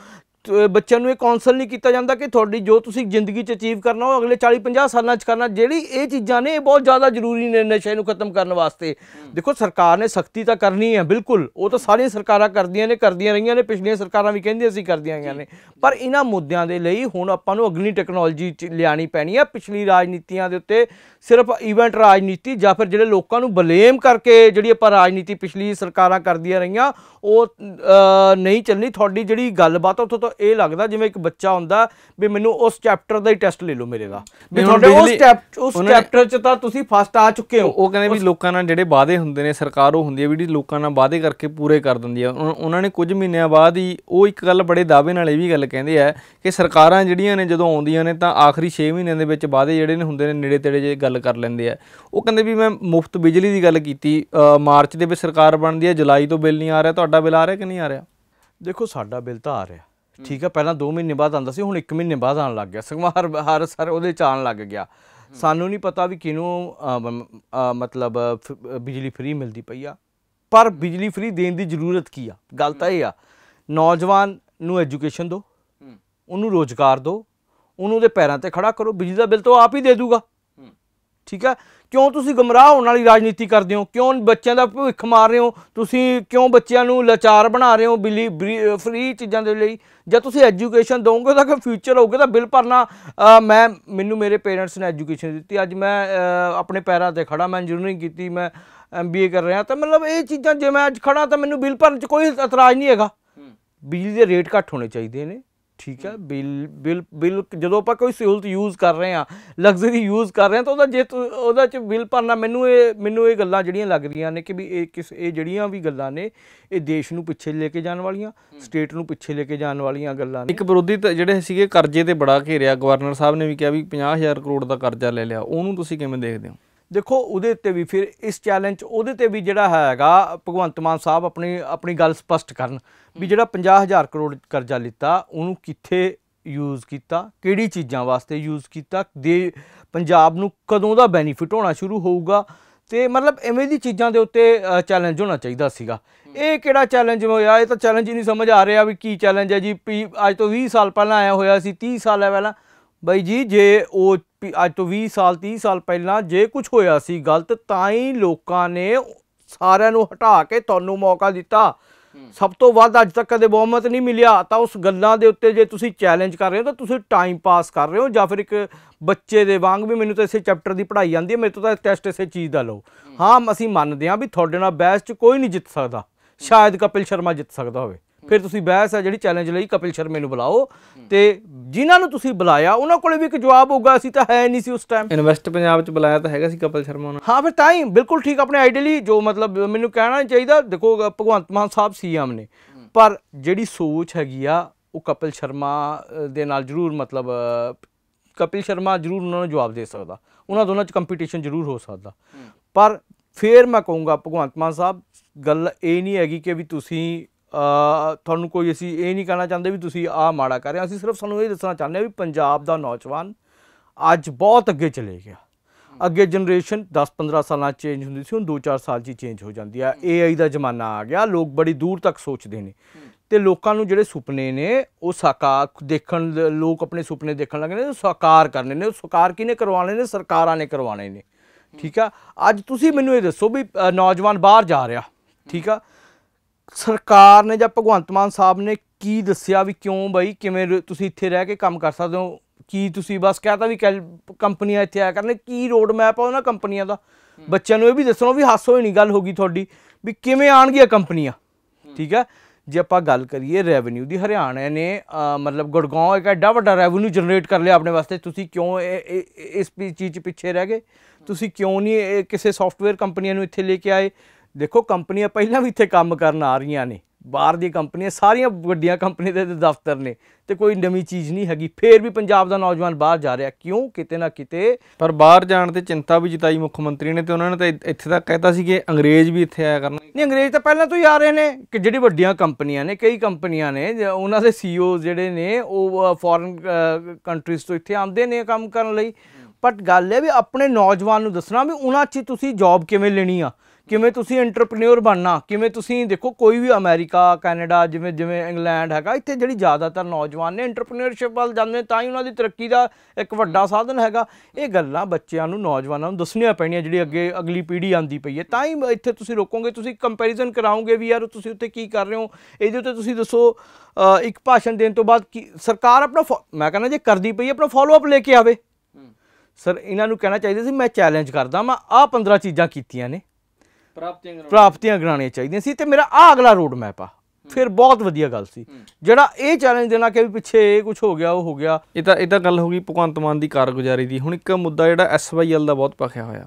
ਬੱਚਿਆਂ ਨੂੰ ਇਹ ਕਾਉਂਸਲ ਨਹੀਂ ਕੀਤਾ ਜਾਂਦਾ ਕਿ ਤੁਹਾਡੀ ਜੋ ਤੁਸੀਂ ਜ਼ਿੰਦਗੀ 'ਚ ਅਚੀਵ ਕਰਨਾ ਉਹ ਅਗਲੇ 40-50 ਸਾਲਾਂ 'ਚ ਕਰਨਾ ਜਿਹੜੀ ਇਹ ਚੀਜ਼ਾਂ ਨੇ ਇਹ ਬਹੁਤ ਜ਼ਿਆਦਾ ਜ਼ਰੂਰੀ ਨੇ ਨਸ਼ੇ ਨੂੰ ਖਤਮ ਕਰਨ ਵਾਸਤੇ ਦੇਖੋ ਸਰਕਾਰ ਨੇ ਸਖਤੀ ਤਾਂ ਕਰਨੀ ਹੈ ਬਿਲਕੁਲ ਉਹ ਤਾਂ ਸਾਰੀਆਂ ਸਰਕਾਰਾਂ ਕਰਦੀਆਂ ਨੇ ਕਰਦੀਆਂ ਰਹੀਆਂ ਨੇ ਪਿਛਲੀਆਂ ਸਰਕਾਰਾਂ ਵੀ ਕਹਿੰਦੀਆਂ ਸੀ ਕਰਦੀਆਂ ਗਈਆਂ ਨੇ ਪਰ ਇਹਨਾਂ ਮੁੱਦਿਆਂ ਦੇ ਲਈ ਹੁਣ ਆਪਾਂ ਨੂੰ ਅਗਲੀ ਟੈਕਨੋਲੋਜੀ ਲਿਆਣੀ ਪੈਣੀ ਹੈ ਪਿਛਲੀ ਰਾਜਨੀਤੀਆਂ ਦੇ ਉੱਤੇ ਸਿਰਫ ਇਵੈਂਟ ਰਾਜਨੀਤੀ ਜਾਂ ਫਿਰ ਜਿਹੜੇ ਲੋਕਾਂ ਨੂੰ ਬਲੇਮ ਕਰਕੇ ਜਿਹੜੀ ਆਪਾਂ ਰਾਜਨੀਤੀ ਪਿਛਲੀ ਸਰਕਾਰਾਂ ਕਰਦੀਆਂ ਰਹੀਆਂ ਉਹ ਨਹੀਂ ਚੱਲਣੀ ਤੁਹਾਡੀ ਜਿਹੜੀ ਗੱਲਬਾਤ ਉੱਥੋਂ ਇਹ ਲੱਗਦਾ ਜਿਵੇਂ ਇੱਕ ਬੱਚਾ ਹੁੰਦਾ ਵੀ ਮੈਨੂੰ ਉਸ ਚੈਪਟਰ ਦਾ ਹੀ ਟੈਸਟ ਲੈ ਲਓ ਮੇਰੇ ਦਾ ਵੀ ਤੁਹਾਡੇ ਉਸ ਸਟੈਪ ਉਸ ਚੈਪਟਰ ਚ ਤਾਂ ਤੁਸੀਂ ਫਸਟ ਆ ਚੁੱਕੇ ਹੋ ਉਹ ਕਹਿੰਦੇ ਵੀ ਲੋਕਾਂ ਨਾਲ ਜਿਹੜੇ ਵਾਅਦੇ ਹੁੰਦੇ ਨੇ ਸਰਕਾਰ ਉਹ ਹੁੰਦੀ ਹੈ ਵੀ ਲੋਕਾਂ ਨਾਲ ਵਾਅਦੇ ਕਰਕੇ ਪੂਰੇ ਕਰ ਦਿੰਦੀ ਹੈ ਉਹਨਾਂ ਨੇ ਕੁਝ ਮਹੀਨਿਆਂ ਬਾਅਦ ਹੀ ਉਹ ਇੱਕ ਗੱਲ ਬੜੇ ਦਾਅਵੇ ਨਾਲ ਇਹ ਵੀ ਗੱਲ ਕਹਿੰਦੇ ਆ ਕਿ ਸਰਕਾਰਾਂ ਜਿਹੜੀਆਂ ਨੇ ਜਦੋਂ ਆਉਂਦੀਆਂ ਨੇ ਤਾਂ ਆਖਰੀ 6 ਮਹੀਨਿਆਂ ਦੇ ਵਿੱਚ ਵਾਅਦੇ ਜਿਹੜੇ ਨੇ ਹੁੰਦੇ ਨੇ ਨੇੜੇ ਤੇੜੇ ਜੇ ਗੱਲ ਕਰ ਲੈਂਦੇ ਆ ਉਹ ਕਹਿੰਦੇ ਵੀ ਮੈਂ ਮੁਫਤ ਬਿਜਲੀ ਦੀ ਗੱਲ ਕੀਤੀ ਮਾਰਚ ਦੇ ਵਿੱਚ ਸਰਕਾਰ ਬਣਦੀ ਹੈ ਜੁਲਾਈ ਤੋਂ ਬਿੱਲ ਨਹੀਂ ਆ ਰਿਹਾ ਤੁਹਾਡਾ ਬਿੱਲ ਆ ਰਿਹਾ ਕਿ ਨਹੀਂ ਆ ਰਿਹਾ ਦੇਖੋ ਸਾਡਾ ਬਿੱਲ ਤਾਂ ਆ ਰਿਹਾ ਠੀਕ ਆ ਪਹਿਲਾਂ 2 ਮਹੀਨੇ ਬਾਅਦ ਆਂਦਾ ਸੀ ਹੁਣ 1 ਮਹੀਨੇ ਬਾਅਦ ਆਣ ਲੱਗ ਗਿਆ ਸਗੋਂ ਹਰ ਹਰ ਸਰ ਉਹਦੇ ਚ ਆਣ ਲੱਗ ਗਿਆ ਸਾਨੂੰ ਨਹੀਂ ਪਤਾ ਵੀ ਕਿਨੂੰ ਮਤਲਬ ਬਿਜਲੀ ਫ੍ਰੀ ਮਿਲਦੀ ਪਈ ਆ ਪਰ ਬਿਜਲੀ ਫ੍ਰੀ ਦੇਣ ਦੀ ਜ਼ਰੂਰਤ ਕੀ ਆ ਗੱਲ ਤਾਂ ਇਹ ਆ ਨੌਜਵਾਨ ਨੂੰ ਐਜੂਕੇਸ਼ਨ ਦਿਓ ਉਹਨੂੰ ਰੋਜ਼ਗਾਰ ਦਿਓ ਉਹਨੂੰ ਦੇ ਪੈਰਾਂ ਤੇ ਖੜਾ ਕਰੋ ਬਿਜਲੀ ਦਾ ਬਿੱਲ ਤਾਂ ਆਪ ਹੀ ਦੇ ਦੂਗਾ ਠੀਕ ਹੈ ਕਿਉਂ ਤੁਸੀਂ ਗਮਰਾਹ ਹੋਣ ਵਾਲੀ ਰਾਜਨੀਤੀ ਕਰਦੇ ਹੋ ਕਿਉਂ ਬੱਚਿਆਂ ਦਾ ਭਵਿੱਖ ਮਾਰ ਰਹੇ ਹੋ ਤੁਸੀਂ ਕਿਉਂ ਬੱਚਿਆਂ ਨੂੰ ਲਾਚਾਰ ਬਣਾ ਰਹੇ ਹੋ ਬਿਲੀ ਫ੍ਰੀ ਚੀਜ਼ਾਂ ਦੇ ਲਈ ਜੇ ਤੁਸੀਂ ਐਜੂਕੇਸ਼ਨ ਦੋਗੇ ਤਾਂ ਕਿ ਫਿਊਚਰ ਹੋਊਗਾ ਤਾਂ ਬਿੱਲ ਭਰਨਾ ਮੈਂ ਮੈਨੂੰ ਮੇਰੇ ਪੇਰੈਂਟਸ ਨੇ ਐਜੂਕੇਸ਼ਨ ਦਿੱਤੀ ਅੱਜ ਮੈਂ ਆਪਣੇ ਪੈਰਾਂ ਤੇ ਖੜਾ ਮੈਂ ਇੰਜੀਨੀਅਰਿੰਗ ਕੀਤੀ ਮੈਂ ਐਮਬੀਏ ਕਰ ਰਿਹਾ ਤਾਂ ਮਤਲਬ ਇਹ ਚੀਜ਼ਾਂ ਜੇ ਮੈਂ ਅੱਜ ਖੜਾ ਤਾਂ ਮੈਨੂੰ ਬਿੱਲ ਭਰਨ 'ਚ ਕੋਈ ਇਤਰਾਜ਼ ਨਹੀਂ ਹੈਗਾ ਬਿਜਲੀ ਦੇ ਰੇਟ ਘੱਟ ਹੋਣੇ ਚਾਹੀਦੇ ਨੇ ਠੀਕ ਹੈ ਬਿਲ ਬਿਲ ਬਿਲ ਜਦੋਂ ਆਪਾਂ ਕੋਈ ਸਹੂਲਤ ਯੂਜ਼ ਕਰ ਰਹੇ ਆ ਲਗਜ਼ਰੀ ਯੂਜ਼ ਕਰ ਰਹੇ ਆ ਤਾਂ ਉਹਦਾ ਜੇ ਉਹਦਾ ਚ ਬਿਲ ਭਰਨਾ ਮੈਨੂੰ ਇਹ ਮੈਨੂੰ ਇਹ ਗੱਲਾਂ ਜਿਹੜੀਆਂ ਲੱਗਦੀਆਂ ਨੇ ਕਿ ਵੀ ਇਹ ਕਿਸ ਇਹ ਜਿਹੜੀਆਂ ਵੀ ਗੱਲਾਂ ਨੇ ਇਹ ਦੇਸ਼ ਨੂੰ ਪਿੱਛੇ ਲੈ ਕੇ ਜਾਣ ਵਾਲੀਆਂ ਸਟੇਟ ਨੂੰ ਪਿੱਛੇ ਲੈ ਕੇ ਜਾਣ ਵਾਲੀਆਂ ਗੱਲਾਂ ਨੇ ਇੱਕ ਵਿਰੋਧੀ ਜਿਹੜੇ ਸੀਗੇ ਕਰਜ਼ੇ ਤੇ ਬੜਾ ਘੇਰਿਆ ਗਵਰਨਰ ਸਾਹਿਬ ਨੇ ਵੀ ਕਿਹਾ ਵੀ 50000 ਕਰੋੜ ਦਾ ਕਰਜ਼ਾ ਲੈ ਲਿਆ ਉਹਨੂੰ ਤੁਸੀਂ ਕਿਵੇਂ ਦੇਖਦੇ ਹੋ ਦੇਖੋ ਉਹਦੇ ਤੇ ਵੀ ਫਿਰ ਇਸ ਚੈਲੰਜ ਉਹਦੇ ਤੇ ਵੀ ਜਿਹੜਾ ਹੈਗਾ ਭਗਵੰਤ ਮਾਨ ਸਾਹਿਬ ਆਪਣੀ ਆਪਣੀ ਗੱਲ ਸਪਸ਼ਟ ਕਰਨ ਵੀ ਜਿਹੜਾ 50000 ਕਰੋੜ ਕਰਜ਼ਾ ਲਿੱਤਾ ਉਹਨੂੰ ਕਿੱਥੇ ਯੂਜ਼ ਕੀਤਾ ਕਿਹੜੀ ਚੀਜ਼ਾਂ ਵਾਸਤੇ ਯੂਜ਼ ਕੀਤਾ ਦੇ ਪੰਜਾਬ ਨੂੰ ਕਦੋਂ ਦਾ ਬੈਨੀਫਿਟ ਹੋਣਾ ਸ਼ੁਰੂ ਹੋਊਗਾ ਤੇ ਮਤਲਬ ਐਵੇਂ ਦੀ ਚੀਜ਼ਾਂ ਦੇ ਉੱਤੇ ਚੈਲੰਜ ਹੋਣਾ ਚਾਹੀਦਾ ਸੀਗਾ ਇਹ ਕਿਹੜਾ ਚੈਲੰਜ ਹੋਇਆ ਇਹ ਤਾਂ ਚੈਲੰਜ ਹੀ ਨਹੀਂ ਸਮਝ ਆ ਰਿਹਾ ਵੀ ਕੀ ਚੈਲੰਜ ਹੈ ਜੀ ਅੱਜ ਤੋਂ 20 ਸਾਲ ਪਹਿਲਾਂ ਆਇਆ ਹੋਇਆ ਸੀ 30 ਸਾਲ ਪਹਿਲਾਂ ਬਈ ਜੀ ਜੇ ਉਹ ਅੱਜ ਤੋਂ 20 ਸਾਲ 30 ਸਾਲ ਪਹਿਲਾਂ ਜੇ ਕੁਝ ਹੋਇਆ ਸੀ ਗਲਤ ਤਾਂ ਹੀ ਲੋਕਾਂ ਨੇ ਸਾਰਿਆਂ ਨੂੰ ਹਟਾ ਕੇ ਤੁਹਾਨੂੰ ਮੌਕਾ ਦਿੱਤਾ ਸਭ ਤੋਂ ਵੱਧ ਅੱਜ ਤੱਕ ਕਦੇ ਬਹੁਮਤ ਨਹੀਂ ਮਿਲਿਆ ਤਾਂ ਉਸ ਗੱਲਾਂ ਦੇ ਉੱਤੇ ਜੇ ਤੁਸੀਂ ਚੈਲੰਜ ਕਰ ਰਹੇ ਹੋ ਤਾਂ ਤੁਸੀਂ ਟਾਈਮ ਪਾਸ ਕਰ ਰਹੇ ਹੋ ਜਾਂ ਫਿਰ ਇੱਕ ਬੱਚੇ ਦੇ ਵਾਂਗ ਵੀ ਮੈਨੂੰ ਤਾਂ ਇਸੇ ਚੈਪਟਰ ਦੀ ਪੜ੍ਹਾਈ ਜਾਂਦੀ ਹੈ ਮੇਰੇ ਤੋਂ ਤਾਂ ਟੈਸਟ ਇਸੇ ਚੀਜ਼ ਦਾ ਲਓ ਹਾਂ ਅਸੀਂ ਮੰਨਦੇ ਹਾਂ ਵੀ ਤੁਹਾਡੇ ਨਾਲ ਬੈਸਟ ਕੋਈ ਨਹੀਂ ਜਿੱਤ ਸਕਦਾ ਸ਼ਾਇਦ ਕਪਿਲ ਸ਼ਰਮਾ ਜਿੱਤ ਸਕਦਾ ਹੋਵੇ ਫਿਰ ਤੁਸੀਂ ਬਹਿਸ ਹੈ ਜਿਹੜੀ ਚੈਲੰਜ ਲਈ ਕਪਿਲ ਸ਼ਰਮੇ ਨੂੰ ਬੁਲਾਓ ਤੇ ਜਿਨ੍ਹਾਂ ਨੂੰ ਤੁਸੀਂ ਬੁਲਾਇਆ ਉਹਨਾਂ ਕੋਲੇ ਵੀ ਇੱਕ ਜਵਾਬ ਹੋਊਗਾ ਅਸੀਂ ਤਾਂ ਹੈ ਨਹੀਂ ਸੀ ਉਸ ਟਾਈਮ ਇਨਵੈਸਟ ਪੰਜਾਬ 'ਚ ਬੁਲਾਇਆ ਤਾਂ ਹੈਗਾ ਸੀ ਕਪਿਲ ਸ਼ਰਮਾ ਨੂੰ ਹਾਂ ਫਿਰ ਤਾਂ ਹੀ ਬਿਲਕੁਲ ਠੀਕ ਆਪਣੇ ਆਈਡੀਲੀ ਜੋ ਮਤਲਬ ਮੈਨੂੰ ਕਹਿਣਾ ਚਾਹੀਦਾ ਦੇਖੋ ਭਗਵੰਤ ਮਾਨ ਸਾਹਿਬ ਸੀਐਮ ਨੇ ਪਰ ਜਿਹੜੀ ਸੋਚ ਹੈਗੀ ਆ ਉਹ ਕਪਿਲ ਸ਼ਰਮਾ ਦੇ ਨਾਲ ਜ਼ਰੂਰ ਮਤਲਬ ਕਪਿਲ ਸ਼ਰਮਾ ਜ਼ਰੂਰ ਉਹਨਾਂ ਨੂੰ ਜਵਾਬ ਦੇ ਸਕਦਾ ਉਹਨਾਂ ਦੋਨਾਂ 'ਚ ਕੰਪੀਟੀਸ਼ਨ ਜ਼ਰੂਰ ਹੋ ਸਕਦਾ ਪਰ ਫੇਰ ਮੈਂ ਕਹੂੰਗਾ ਭਗਵੰਤ ਮਾਨ ਸਾਹਿਬ ਗੱਲ ਇਹ ਨਹੀਂ ਹੈਗੀ ਕਿ ਵੀ ਤੁਸੀਂ ਤੁਹਾਨੂੰ ਕੋਈ ਅਸੀਂ ਇਹ ਨਹੀਂ ਕਹਿਣਾ ਚਾਹੁੰਦੇ ਵੀ ਤੁਸੀਂ ਆ ਮਾੜਾ ਕਰ ਰਹੇ ਅਸੀਂ ਸਿਰਫ ਸਾਨੂੰ ਇਹ ਦੱਸਣਾ ਚਾਹੁੰਦੇ ਹਾਂ ਵੀ ਪੰਜਾਬ ਦਾ ਨੌਜਵਾਨ ਅੱਜ ਬਹੁਤ ਅੱਗੇ ਚਲੇ ਗਿਆ ਅੱਗੇ ਜਨਰੇਸ਼ਨ 10-15 ਸਾਲਾਂ ਚੇਂਜ ਹੁੰਦੀ ਸੀ ਹੁਣ 2-4 ਸਾਲ 'ਚ ਹੀ ਚੇਂਜ ਹੋ ਜਾਂਦੀ ਆ ਏਆਈ ਦਾ ਜ਼ਮਾਨਾ ਆ ਗਿਆ ਲੋਕ ਬੜੀ ਦੂਰ ਤੱਕ ਸੋਚਦੇ ਨੇ ਤੇ ਲੋਕਾਂ ਨੂੰ ਜਿਹੜੇ ਸੁਪਨੇ ਨੇ ਉਹ ਸਾਕਾਰ ਦੇਖਣ ਲੋਕ ਆਪਣੇ ਸੁਪਨੇ ਦੇਖਣ ਲੱਗੇ ਨੇ ਉਹ ਸਾਕਾਰ ਕਰਨੇ ਨੇ ਉਹ ਸਾਕਾਰ ਕਿਨੇ ਕਰਵਾਉਣੇ ਨੇ ਸਰਕਾਰਾਂ ਨੇ ਕਰਵਾਉਣੇ ਨੇ ਠੀਕ ਆ ਅੱਜ ਤੁਸੀਂ ਮੈਨੂੰ ਇਹ ਦੱਸੋ ਵੀ ਨੌਜਵਾਨ ਬਾਹਰ ਜਾ ਰਿਹਾ ਠੀਕ ਆ ਸਰਕਾਰ ਨੇ ਜਾਂ ਭਗਵੰਤ ਮਾਨ ਸਾਹਿਬ ਨੇ ਕੀ ਦੱਸਿਆ ਵੀ ਕਿਉਂ ਬਈ ਕਿਵੇਂ ਤੁਸੀਂ ਇੱਥੇ ਰਹਿ ਕੇ ਕੰਮ ਕਰ ਸਕਦੇ ਹੋ ਕੀ ਤੁਸੀਂ ਬਸ ਕਹਤਾ ਵੀ ਕੰਪਨੀਆਂ ਇੱਥੇ ਆਇਆ ਕਰਨੇ ਕੀ ਰੋਡ ਮੈਪ ਆ ਉਹਨਾਂ ਕੰਪਨੀਆਂ ਦਾ ਬੱਚਿਆਂ ਨੂੰ ਇਹ ਵੀ ਦੱਸਣਾ ਵੀ ਹਾਸੋ ਹੀ ਨਹੀਂ ਗੱਲ ਹੋਗੀ ਤੁਹਾਡੀ ਵੀ ਕਿਵੇਂ ਆਣਗੀਆਂ ਕੰਪਨੀਆਂ ਠੀਕ ਹੈ ਜੇ ਆਪਾਂ ਗੱਲ ਕਰੀਏ ਰੈਵਨਿਊ ਦੀ ਹਰਿਆਣਾ ਨੇ ਮਤਲਬ ਗੁੜਗਾਉਂ ਇੱਕ ਐਡਾ ਵੱਡਾ ਰੈਵਨਿਊ ਜਨਰੇਟ ਕਰ ਲਿਆ ਆਪਣੇ ਵਾਸਤੇ ਤੁਸੀਂ ਕਿਉਂ ਇਸ ਚੀਜ਼ ਪਿੱਛੇ ਰਹਿ ਗਏ ਤੁਸੀਂ ਕਿਉਂ ਨਹੀਂ ਕਿਸੇ ਸੌਫਟਵੇਅਰ ਕੰਪਨੀਆਂ ਨੂੰ ਇੱਥੇ ਲੈ ਕੇ ਆਏ ਦੇਖੋ ਕੰਪਨੀਆਂ ਪਹਿਲਾਂ ਵੀ ਇੱਥੇ ਕੰਮ ਕਰਨ ਆ ਰਹੀਆਂ ਨੇ ਬਾਹਰ ਦੀਆਂ ਕੰਪਨੀਆਂ ਸਾਰੀਆਂ ਵੱਡੀਆਂ ਕੰਪਨੀਆਂ ਦੇ ਦਫ਼ਤਰ ਨੇ ਤੇ ਕੋਈ ਨਵੀਂ ਚੀਜ਼ ਨਹੀਂ ਹੈਗੀ ਫੇਰ ਵੀ ਪੰਜਾਬ ਦਾ ਨੌਜਵਾਨ ਬਾਹਰ ਜਾ ਰਿਹਾ ਕਿਉਂ ਕਿਤੇ ਨਾ ਕਿਤੇ ਪਰ ਬਾਹਰ ਜਾਣ ਤੇ ਚਿੰਤਾ ਵੀ ਜਤਾਈ ਮੁੱਖ ਮੰਤਰੀ ਨੇ ਤੇ ਉਹਨਾਂ ਨੇ ਤਾਂ ਇੱਥੇ ਤੱਕ ਕਹਿਤਾ ਸੀ ਕਿ ਅੰਗਰੇਜ਼ ਵੀ ਇੱਥੇ ਆਇਆ ਕਰਨਗੇ ਨਹੀਂ ਅੰਗਰੇਜ਼ ਤਾਂ ਪਹਿਲਾਂ ਤੋਂ ਹੀ ਆ ਰਹੇ ਨੇ ਕਿ ਜਿਹੜੀ ਵੱਡੀਆਂ ਕੰਪਨੀਆਂ ਨੇ ਕਈ ਕੰਪਨੀਆਂ ਨੇ ਉਹਨਾਂ ਦੇ ਸੀਈਓ e ਜਿਹੜੇ ਨੇ ਉਹ ਫੋਰਨ ਕੰਟਰੀਜ਼ ਤੋਂ ਇੱਥੇ ਆਉਂਦੇ ਨੇ ਕੰਮ ਕਰਨ ਲਈ ਪਰ ਗੱਲ ਇਹ ਵੀ ਆਪਣੇ ਨੌਜਵਾਨ ਨੂੰ ਦੱਸਣਾ ਵੀ ਉਹਨਾਂ 'ਚ ਤੁਸੀਂ ਜੌਬ ਕਿਵੇਂ ਲੈਣੀ ਆ ਕਿਵੇਂ ਤੁਸੀਂ ਐਂਟਰਪ੍ਰੀਨਿਓਰ ਬਣਨਾ ਕਿਵੇਂ ਤੁਸੀਂ ਦੇਖੋ ਕੋਈ ਵੀ ਅਮਰੀਕਾ ਕੈਨੇਡਾ ਜਿਵੇਂ ਜਿਵੇਂ ਇੰਗਲੈਂਡ ਹੈਗਾ ਇੱਥੇ ਜਿਹੜੀ ਜ਼ਿਆਦਾਤਰ ਨੌਜਵਾਨ ਨੇ ਐਂਟਰਪ੍ਰੀਨਿਓਰਸ਼ਿਪ ਵੱਲ ਜਾਂਦੇ ਤਾਂ ਹੀ ਉਹਨਾਂ ਦੀ ਤਰੱਕੀ ਦਾ ਇੱਕ ਵੱਡਾ ਸਾਧਨ ਹੈਗਾ ਇਹ ਗੱਲਾਂ ਬੱਚਿਆਂ ਨੂੰ ਨੌਜਵਾਨਾਂ ਨੂੰ ਦੱਸਣੀਆਂ ਪੈਣੀਆਂ ਜਿਹੜੀ ਅੱਗੇ ਅਗਲੀ ਪੀੜ੍ਹੀ ਆਂਦੀ ਪਈ ਹੈ ਤਾਂ ਹੀ ਇੱਥੇ ਤੁਸੀਂ ਰੋਕੋਗੇ ਤੁਸੀਂ ਕੰਪੈਰੀਜ਼ਨ ਕਰਾਉਂਗੇ ਵੀ ਯਾਰ ਤੁਸੀਂ ਉੱਤੇ ਕੀ ਕਰ ਰਹੇ ਹੋ ਇਹਦੇ ਉੱਤੇ ਤੁਸੀਂ ਦੱਸੋ ਇੱਕ ਭਾਸ਼ਣ ਦੇਣ ਤੋਂ ਬਾਅਦ ਸਰਕਾਰ ਆਪਣਾ ਮੈਂ ਕਹਿੰਦਾ ਜੇ ਕਰਦੀ ਪਈ ਆਪਣਾ ਫਾਲੋ ਅਪ ਲੈ ਕੇ ਆਵੇ ਸਰ ਇਹਨਾਂ ਨੂੰ ਕਹਿਣਾ ਚਾਹੀਦਾ ਸੀ ਮੈਂ ਚੈਲੰਜ ਕਰਦਾ ਮੈਂ ਆ 15 ਚੀਜ਼ਾਂ ਕੀਤੀਆਂ ਨੇ ਪ੍ਰਾਪਤੀਆਂ ਗਣਾਉਣੀਆਂ ਚਾਹੀਦੀਆਂ ਸੀ ਤੇ ਮੇਰਾ ਆ ਅਗਲਾ ਰੋਡ ਮੈਪ ਆ ਫਿਰ ਬਹੁਤ ਵਧੀਆ ਗੱਲ ਸੀ ਜਿਹੜਾ ਇਹ ਚੈਲੰਜ ਦੇਣਾ ਕਿ ਵੀ ਪਿੱਛੇ ਇਹ ਕੁਝ ਹੋ ਗਿਆ ਉਹ ਹੋ ਗਿਆ ਇਹ ਤਾਂ ਇਹ ਤਾਂ ਗੱਲ ਹੋ ਗਈ ਭਗਵੰਤ ਮਾਨ ਦੀ ਕਾਰਗੁਜ਼ਾਰੀ ਦੀ ਹੁਣ ਇੱਕ ਮੁੱਦਾ ਜਿਹੜਾ ਐਸਵਾਈਐਲ ਦਾ ਬਹੁਤ ਪਖਿਆ ਹੋਇਆ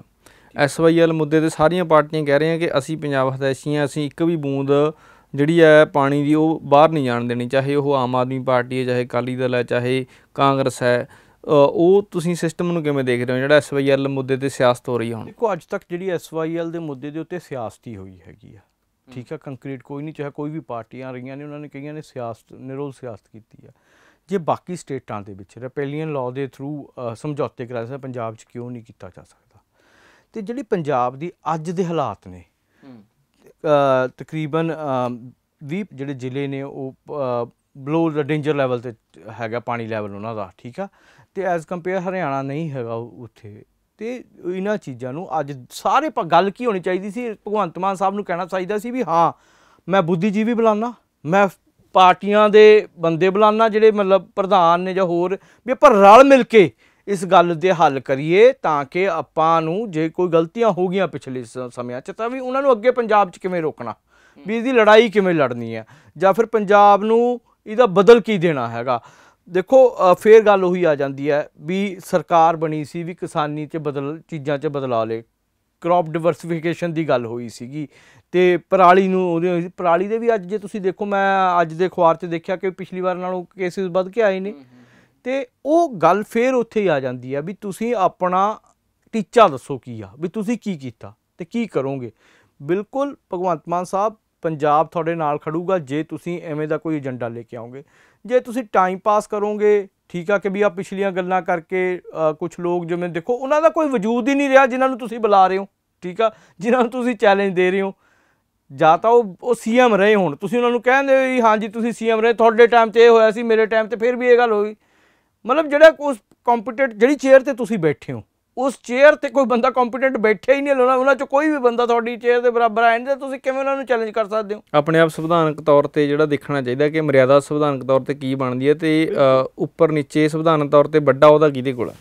ਐਸਵਾਈਐਲ ਮੁੱਦੇ ਤੇ ਸਾਰੀਆਂ ਪਾਰਟੀਆਂ ਕਹਿ ਰਹੀਆਂ ਕਿ ਅਸੀਂ ਪੰਜਾਬ ਹਦਾਇਸ਼ੀਆਂ ਅਸੀਂ ਇੱਕ ਵੀ ਬੂੰਦ ਜਿਹੜੀ ਹੈ ਪਾਣੀ ਦੀ ਉਹ ਬਾਹਰ ਨਹੀਂ ਜਾਣ ਦੇਣੀ ਚਾਹੇ ਉਹ ਆਮ ਆਦਮੀ ਪਾਰਟੀ ਹੈ ਚਾਹੇ ਕਾਲੀ ਦਲ ਹੈ ਚਾਹੇ ਕਾਂਗਰਸ ਹੈ ਉਹ ਤੁਸੀਂ ਸਿਸਟਮ ਨੂੰ ਕਿਵੇਂ ਦੇਖ ਰਹੇ ਹੋ ਜਿਹੜਾ ਐਸਵਾਈਐਲ ਮੁੱਦੇ ਤੇ ਸਿਆਸਤ ਹੋ ਰਹੀ ਹੁਣ ਦੇਖੋ ਅੱਜ ਤੱਕ ਜਿਹੜੀ ਐਸਵਾਈਐਲ ਦੇ ਮੁੱਦੇ ਦੇ ਉੱਤੇ ਸਿਆਸਤੀ ਹੋਈ ਹੈਗੀ ਆ ਠੀਕ ਆ ਕੰਕਰੀਟ ਕੋਈ ਨਹੀਂ ਚਾਹੇ ਕੋਈ ਵੀ ਪਾਰਟੀਆਂ ਰਹੀਆਂ ਨੇ ਉਹਨਾਂ ਨੇ ਕਈਆਂ ਨੇ ਸਿਆਸਤ ਨਿਰੋਲ ਸਿਆਸਤ ਕੀਤੀ ਆ ਜੇ ਬਾਕੀ ਸਟੇਟਾਂ ਦੇ ਵਿੱਚ ਰੈਪੈਲੀਅਨ ਲਾਅ ਦੇ ਥਰੂ ਸਮਝੌਤੇ ਕਰਾਇਆ ਸੀ ਪੰਜਾਬ 'ਚ ਕਿਉਂ ਨਹੀਂ ਕੀਤਾ ਜਾ ਸਕਦਾ ਤੇ ਜਿਹੜੀ ਪੰਜਾਬ ਦੀ ਅੱਜ ਦੇ ਹਾਲਾਤ ਨੇ ਤਕਰੀਬਨ 20 ਜਿਹੜੇ ਜ਼ਿਲ੍ਹੇ ਨੇ ਉਹ ਦਾ ਡੇਂਜਰ ਲੈਵਲ ਤੇ ਹੈਗਾ ਪਾਣੀ ਲੈਵਲ ਉਹਨਾਂ ਦਾ ਠੀਕ ਆ ਤੇ ਐਜ਼ ਕੰਪੇਅਰ ਹਰਿਆਣਾ ਨਹੀਂ ਹੈਗਾ ਉੱਥੇ ਤੇ ਇਹਨਾਂ ਚੀਜ਼ਾਂ ਨੂੰ ਅੱਜ ਸਾਰੇ ਗੱਲ ਕੀ ਹੋਣੀ ਚਾਹੀਦੀ ਸੀ ਭਗਵੰਤ ਮਾਨ ਸਾਹਿਬ ਨੂੰ ਕਹਿਣਾ ਚਾਹੀਦਾ ਸੀ ਵੀ ਹਾਂ ਮੈਂ ਬੁੱਧੀਜੀਵੀ ਬੁਲਾਣਾ ਮੈਂ ਪਾਰਟੀਆਂ ਦੇ ਬੰਦੇ ਬੁਲਾਣਾ ਜਿਹੜੇ ਮਤਲਬ ਪ੍ਰਧਾਨ ਨੇ ਜਾਂ ਹੋਰ ਵੀ ਆਪਾਂ ਰਲ ਮਿਲ ਕੇ ਇਸ ਗੱਲ ਦੇ ਹੱਲ ਕਰੀਏ ਤਾਂ ਕਿ ਆਪਾਂ ਨੂੰ ਜੇ ਕੋਈ ਗਲਤੀਆਂ ਹੋ ਗਈਆਂ ਪਿਛਲੇ ਸਮਿਆਂ 'ਚ ਤਾਂ ਵੀ ਉਹਨਾਂ ਨੂੰ ਅੱਗੇ ਪੰਜਾਬ 'ਚ ਕਿਵੇਂ ਰੋਕਣਾ ਵੀ ਇਹਦੀ ਲੜਾਈ ਕਿਵੇਂ ਲੜਨੀ ਹੈ ਜਾਂ ਫਿਰ ਪੰਜਾਬ ਨੂੰ ਇਹਦਾ ਬਦਲ ਕੀ ਦੇਣਾ ਹੈਗਾ ਦੇਖੋ ਫੇਰ ਗੱਲ ਉਹੀ ਆ ਜਾਂਦੀ ਹੈ ਵੀ ਸਰਕਾਰ ਬਣੀ ਸੀ ਵੀ ਕਿਸਾਨੀ 'ਚ ਬਦਲ ਚੀਜ਼ਾਂ 'ਚ ਬਦਲਾ ਲੇ ਕ੍ਰੌਪ ਡਿਵਰਸਿਫਿਕੇਸ਼ਨ ਦੀ ਗੱਲ ਹੋਈ ਸੀਗੀ ਤੇ ਪਰਾਲੀ ਨੂੰ ਉਹਦੇ ਪਰਾਲੀ ਦੇ ਵੀ ਅੱਜ ਜੇ ਤੁਸੀਂ ਦੇਖੋ ਮੈਂ ਅੱਜ ਦੇ ਅਖਬਾਰ 'ਚ ਦੇਖਿਆ ਕਿ ਪਿਛਲੀ ਵਾਰ ਨਾਲੋਂ ਕੇਸਿਸ ਵੱਧ ਕੇ ਆਏ ਨੇ ਤੇ ਉਹ ਗੱਲ ਫੇਰ ਉੱਥੇ ਹੀ ਆ ਜਾਂਦੀ ਹੈ ਵੀ ਤੁਸੀਂ ਆਪਣਾ ਟੀਚਾ ਦੱਸੋ ਕੀ ਆ ਵੀ ਤੁਸੀਂ ਕੀ ਕੀਤਾ ਤੇ ਕੀ ਕਰੋਗੇ ਬਿਲਕੁਲ ਭਗਵੰਤ ਮਾਨ ਸਾਹਿਬ ਪੰਜਾਬ ਤੁਹਾਡੇ ਨਾਲ ਖੜੂਗਾ ਜੇ ਤੁਸੀਂ ਐਵੇਂ ਦਾ ਕੋਈ ਏਜੰਡਾ ਲੈ ਕੇ ਆਓਗੇ ਜੇ ਤੁਸੀਂ ਟਾਈਮ ਪਾਸ ਕਰੋਗੇ ਠੀਕ ਆ ਕਿ ਵੀ ਆ ਪਿਛਲੀਆਂ ਗੱਲਾਂ ਕਰਕੇ ਕੁਝ ਲੋਕ ਜਿਵੇਂ ਦੇਖੋ ਉਹਨਾਂ ਦਾ ਕੋਈ ਵਜੂਦ ਹੀ ਨਹੀਂ ਰਿਹਾ ਜਿਨ੍ਹਾਂ ਨੂੰ ਤੁਸੀਂ ਬੁਲਾ ਰਹੇ ਹੋ ਠੀਕ ਆ ਜਿਨ੍ਹਾਂ ਨੂੰ ਤੁਸੀਂ ਚੈਲੰਜ ਦੇ ਰਹੇ ਹੋ ਜਾਂ ਤਾਂ ਉਹ ਉਹ ਸੀਐਮ ਰਹੇ ਹੋਣ ਤੁਸੀਂ ਉਹਨਾਂ ਨੂੰ ਕਹਿੰਦੇ ਹੋ ਹਾਂਜੀ ਤੁਸੀਂ ਸੀਐਮ ਰਹੇ ਤੁਹਾਡੇ ਟਾਈਮ ਤੇ ਇਹ ਹੋਇਆ ਸੀ ਮੇਰੇ ਟਾਈਮ ਤੇ ਫਿਰ ਵੀ ਇਹ ਗੱਲ ਹੋ ਗਈ ਮਤਲਬ ਜਿਹੜਾ ਉਸ ਕੰਪੀਟੀਟ ਜਿਹੜੀ ਚੇਅਰ ਤੇ ਤੁਸੀਂ ਬੈਠੇ ਹੋ ਉਸ ਚੇਅਰ ਤੇ ਕੋਈ ਬੰਦਾ ਕੰਪੀਟੈਂਟ ਬੈਠਿਆ ਹੀ ਨਹੀਂ ਲੋਣਾ ਉਹਨਾਂ ਚ ਕੋਈ ਵੀ ਬੰਦਾ ਤੁਹਾਡੀ ਚੇਅਰ ਦੇ ਬਰਾਬਰ ਆ ਨਹੀਂ ਤੁਸੀਂ ਕਿਵੇਂ ਉਹਨਾਂ ਨੂੰ ਚੈਲੰਜ ਕਰ ਸਕਦੇ ਹੋ ਆਪਣੇ ਆਪ ਸੰਵਿਧਾਨਕ ਤੌਰ ਤੇ ਜਿਹੜਾ ਦੇਖਣਾ ਚਾਹੀਦਾ ਕਿ ਮਰਿਆਦਾ ਸੰਵਿਧਾਨਕ ਤੌਰ ਤੇ ਕੀ ਬਣਦੀ ਹੈ ਤੇ ਉੱਪਰ ਨੀਚੇ ਸੰਵਿਧਾਨਕ ਤੌਰ ਤੇ ਵੱਡਾ ਉਹਦਾ ਕਿਹਦੇ ਕੋਲ ਹੈ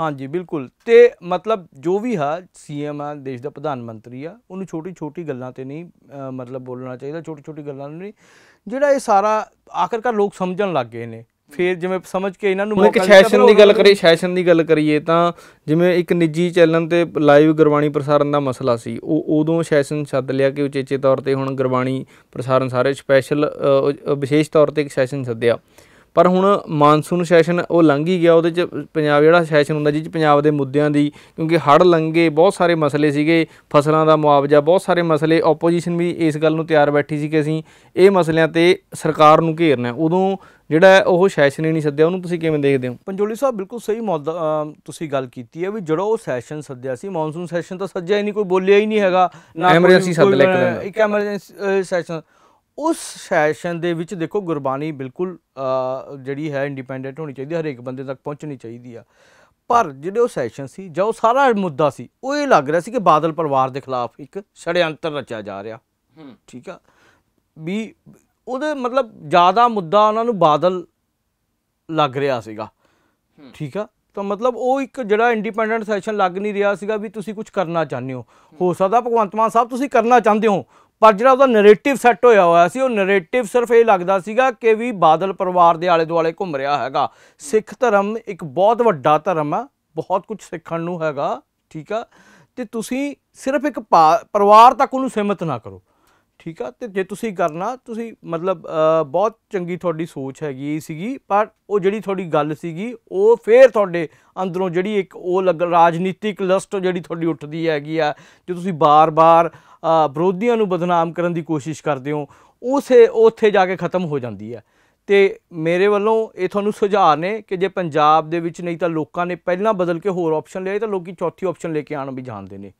ਹਾਂਜੀ ਬਿਲਕੁਲ ਤੇ ਮਤਲਬ ਜੋ ਵੀ ਹੈ ਸੀਐਮ ਆ ਦੇਸ਼ ਦਾ ਪ੍ਰਧਾਨ ਮੰਤਰੀ ਆ ਉਹਨੂੰ ਛੋਟੀ ਛੋਟੀ ਗੱਲਾਂ ਤੇ ਨਹੀਂ ਮਤਲਬ ਬੋਲਣਾ ਚਾਹੀਦਾ ਛੋਟੀ ਛੋਟੀ ਗੱਲਾਂ ਨੂੰ ਨਹੀਂ ਜਿਹੜਾ ਇਹ ਸਾਰਾ ਆਖਰਕਾਰ ਲੋਕ ਸਮਝਣ ਲੱਗ ਗਏ ਨੇ ਫਿਰ ਜਿਵੇਂ ਸਮਝ ਕੇ ਇਹਨਾਂ ਨੂੰ ਮੌਕਾ ਇੱਕ ਸੈਸ਼ਨ ਦੀ ਗੱਲ ਕਰੀ ਸੈਸ਼ਨ ਦੀ ਗੱਲ ਕਰੀਏ ਤਾਂ ਜਿਵੇਂ ਇੱਕ ਨਿੱਜੀ ਚੈਨਲ ਤੇ ਲਾਈਵ ਗੁਰਬਾਣੀ ਪ੍ਰਸਾਰਣ ਦਾ ਮਸਲਾ ਸੀ ਉਹ ਉਦੋਂ ਸੈਸ਼ਨ ਛੱਡ ਲਿਆ ਕਿ ਉਚੇਚੇ ਤੌਰ ਤੇ ਹੁਣ ਗੁਰਬਾਣੀ ਪ੍ਰਸਾਰਣ ਸਾਰੇ ਸਪੈਸ਼ਲ ਵਿਸ਼ੇਸ਼ ਤੌਰ ਤੇ ਇੱਕ ਸੈਸ਼ਨ ਸੱਦਿਆ ਪਰ ਹੁਣ ਮਾਨਸੂਨ ਸੈਸ਼ਨ ਉਹ ਲੰਘ ਹੀ ਗਿਆ ਉਹਦੇ 'ਚ ਪੰਜਾਬ ਜਿਹੜਾ ਸੈਸ਼ਨ ਹੁੰਦਾ ਜਿਹਦੇ 'ਚ ਪੰਜਾਬ ਦੇ ਮੁੱਦਿਆਂ ਦੀ ਕਿਉਂਕਿ ਹੜ ਲੰਘੇ ਬਹੁਤ ਸਾਰੇ ਮਸਲੇ ਸੀਗੇ ਫਸਲਾਂ ਦਾ ਮੁਆਵਜ਼ਾ ਬਹੁਤ ਸਾਰੇ ਮਸਲੇ ਆਪੋਜੀਸ਼ਨ ਵੀ ਇਸ ਗੱਲ ਨੂੰ ਤਿਆਰ ਬੈਠੀ ਸੀ ਕਿ ਅਸੀਂ ਇਹ ਮਸਲਿਆਂ ਤੇ ਸਰਕਾਰ ਨੂੰ ਘੇਰਨਾ ਉਦੋਂ ਜਿਹੜਾ ਉਹ ਸੈਸ਼ਨ ਹੀ ਨਹੀਂ ਸੱਦਿਆ ਉਹਨੂੰ ਤੁਸੀਂ ਕਿਵੇਂ ਦੇਖਦੇ ਹੋ ਪੰਜੋਲੀ ਸਾਹਿਬ ਬਿਲਕੁਲ ਸਹੀ ਤੁਸੀਂ ਗੱਲ ਕੀਤੀ ਹੈ ਵੀ ਜਿਹੜਾ ਉਹ ਸੈਸ਼ਨ ਸੱਦਿਆ ਸੀ ਮੌਨਸੂਨ ਸੈਸ਼ਨ ਤਾਂ ਸੱਜਿਆ ਹੀ ਨਹੀਂ ਕੋਈ ਬੋਲਿਆ ਹੀ ਨਹੀਂ ਹੈਗਾ ਨਾ ਐਮਰਜੈਂਸੀ ਸੱਦ ਲੈ ਇੱਕ ਐਮਰਜੈਂਸੀ ਸੈਸ਼ਨ ਉਸ ਸੈਸ਼ਨ ਦੇ ਵਿੱਚ ਦੇਖੋ ਗੁਰਬਾਣੀ ਬਿਲਕੁਲ ਜਿਹੜੀ ਹੈ ਇੰਡੀਪੈਂਡੈਂਟ ਹੋਣੀ ਚਾਹੀਦੀ ਹਰੇਕ ਬੰਦੇ ਤੱਕ ਪਹੁੰਚਣੀ ਚਾਹੀਦੀ ਆ ਪਰ ਜਿਹੜੇ ਉਹ ਸੈਸ਼ਨ ਸੀ ਜਾਂ ਉਹ ਸਾਰਾ ਮੁੱਦਾ ਸੀ ਉਹ ਇਹ ਲੱਗ ਰਿਹਾ ਸੀ ਕਿ ਬਾਦਲ ਪਰਿਵਾਰ ਦੇ ਖਿਲਾਫ ਇੱਕ ਛੜਿਆੰਤਰ ਰਚਿਆ ਜਾ ਰਿਹਾ ਠੀਕ ਆ ਵੀ ਉਹਦੇ ਮਤਲਬ ਜ਼ਿਆਦਾ ਮੁੱਦਾ ਉਹਨਾਂ ਨੂੰ ਬਾਦਲ ਲੱਗ ਰਿਹਾ ਸੀਗਾ ਠੀਕ ਆ ਤਾਂ ਮਤਲਬ ਉਹ ਇੱਕ ਜਿਹੜਾ ਇੰਡੀਪੈਂਡੈਂਟ ਸੈਸ਼ਨ ਲੱਗ ਨਹੀਂ ਰਿਹਾ ਸੀਗਾ ਵੀ ਤੁਸੀਂ ਕੁਝ ਕਰਨਾ ਚਾਹੁੰਦੇ ਹੋ ਹੋ ਸਕਦਾ ਭਗਵੰਤ ਮਾਨ ਸਾਹਿਬ ਤੁਸੀਂ ਕਰਨਾ ਚਾਹੁੰਦੇ ਹੋ ਪਰ ਜਿਹੜਾ ਉਹਦਾ ਨੈਰੇਟਿਵ ਸੈੱਟ ਹੋਇਆ ਹੋਇਆ ਸੀ ਉਹ ਨੈਰੇਟਿਵ ਸਿਰਫ ਇਹ ਲੱਗਦਾ ਸੀਗਾ ਕਿ ਵੀ ਬਾਦਲ ਪਰਿਵਾਰ ਦੇ ਆਲੇ ਦੁਆਲੇ ਘੁੰਮ ਰਿਹਾ ਹੈਗਾ ਸਿੱਖ ਧਰਮ ਇੱਕ ਬਹੁਤ ਵੱਡਾ ਧਰਮ ਆ ਬਹੁਤ ਕੁਝ ਸਿੱਖਣ ਨੂੰ ਹੈਗਾ ਠੀਕ ਆ ਤੇ ਤੁਸੀਂ ਸਿਰਫ ਇੱਕ ਪਰਿਵਾਰ ਤੱਕ ਉਹਨੂੰ ਸੀਮਤ ਨਾ ਕਰੋ ਠੀਕ ਆ ਤੇ ਜੇ ਤੁਸੀਂ ਕਰਨਾ ਤੁਸੀਂ ਮਤਲਬ ਬਹੁਤ ਚੰਗੀ ਤੁਹਾਡੀ ਸੋਚ ਹੈਗੀ ਸੀਗੀ ਪਰ ਉਹ ਜਿਹੜੀ ਤੁਹਾਡੀ ਗੱਲ ਸੀਗੀ ਉਹ ਫੇਰ ਤੁਹਾਡੇ ਅੰਦਰੋਂ ਜਿਹੜੀ ਇੱਕ ਉਹ ਲੱਗ ਰਾਜਨੀਤਿਕ ਲਸਟ ਜਿਹੜੀ ਤੁਹਾਡੀ ਉੱਠਦੀ ਹੈਗੀ ਆ ਜੇ ਤੁਸੀਂ ਬਾਰ-ਬਾਰ ਵਿਰੋਧੀਆਂ ਨੂੰ ਬਦਨਾਮ ਕਰਨ ਦੀ ਕੋਸ਼ਿਸ਼ ਕਰਦੇ ਹੋ ਉਸੇ ਉੱਥੇ ਜਾ ਕੇ ਖਤਮ ਹੋ ਜਾਂਦੀ ਹੈ ਤੇ ਮੇਰੇ ਵੱਲੋਂ ਇਹ ਤੁਹਾਨੂੰ ਸੁਝਾਅ ਨੇ ਕਿ ਜੇ ਪੰਜਾਬ ਦੇ ਵਿੱਚ ਨਹੀਂ ਤਾਂ ਲੋਕਾਂ ਨੇ ਪਹਿਲਾਂ ਬਦਲ ਕੇ ਹੋਰ ਆਪਸ਼ਨ ਲਿਆ ਤਾਂ ਲੋਕੀ ਚੌਥੀ ਆਪਸ਼ਨ ਲੈ ਕੇ ਆਣ ਵੀ ਜਾਣਦੇ ਨੇ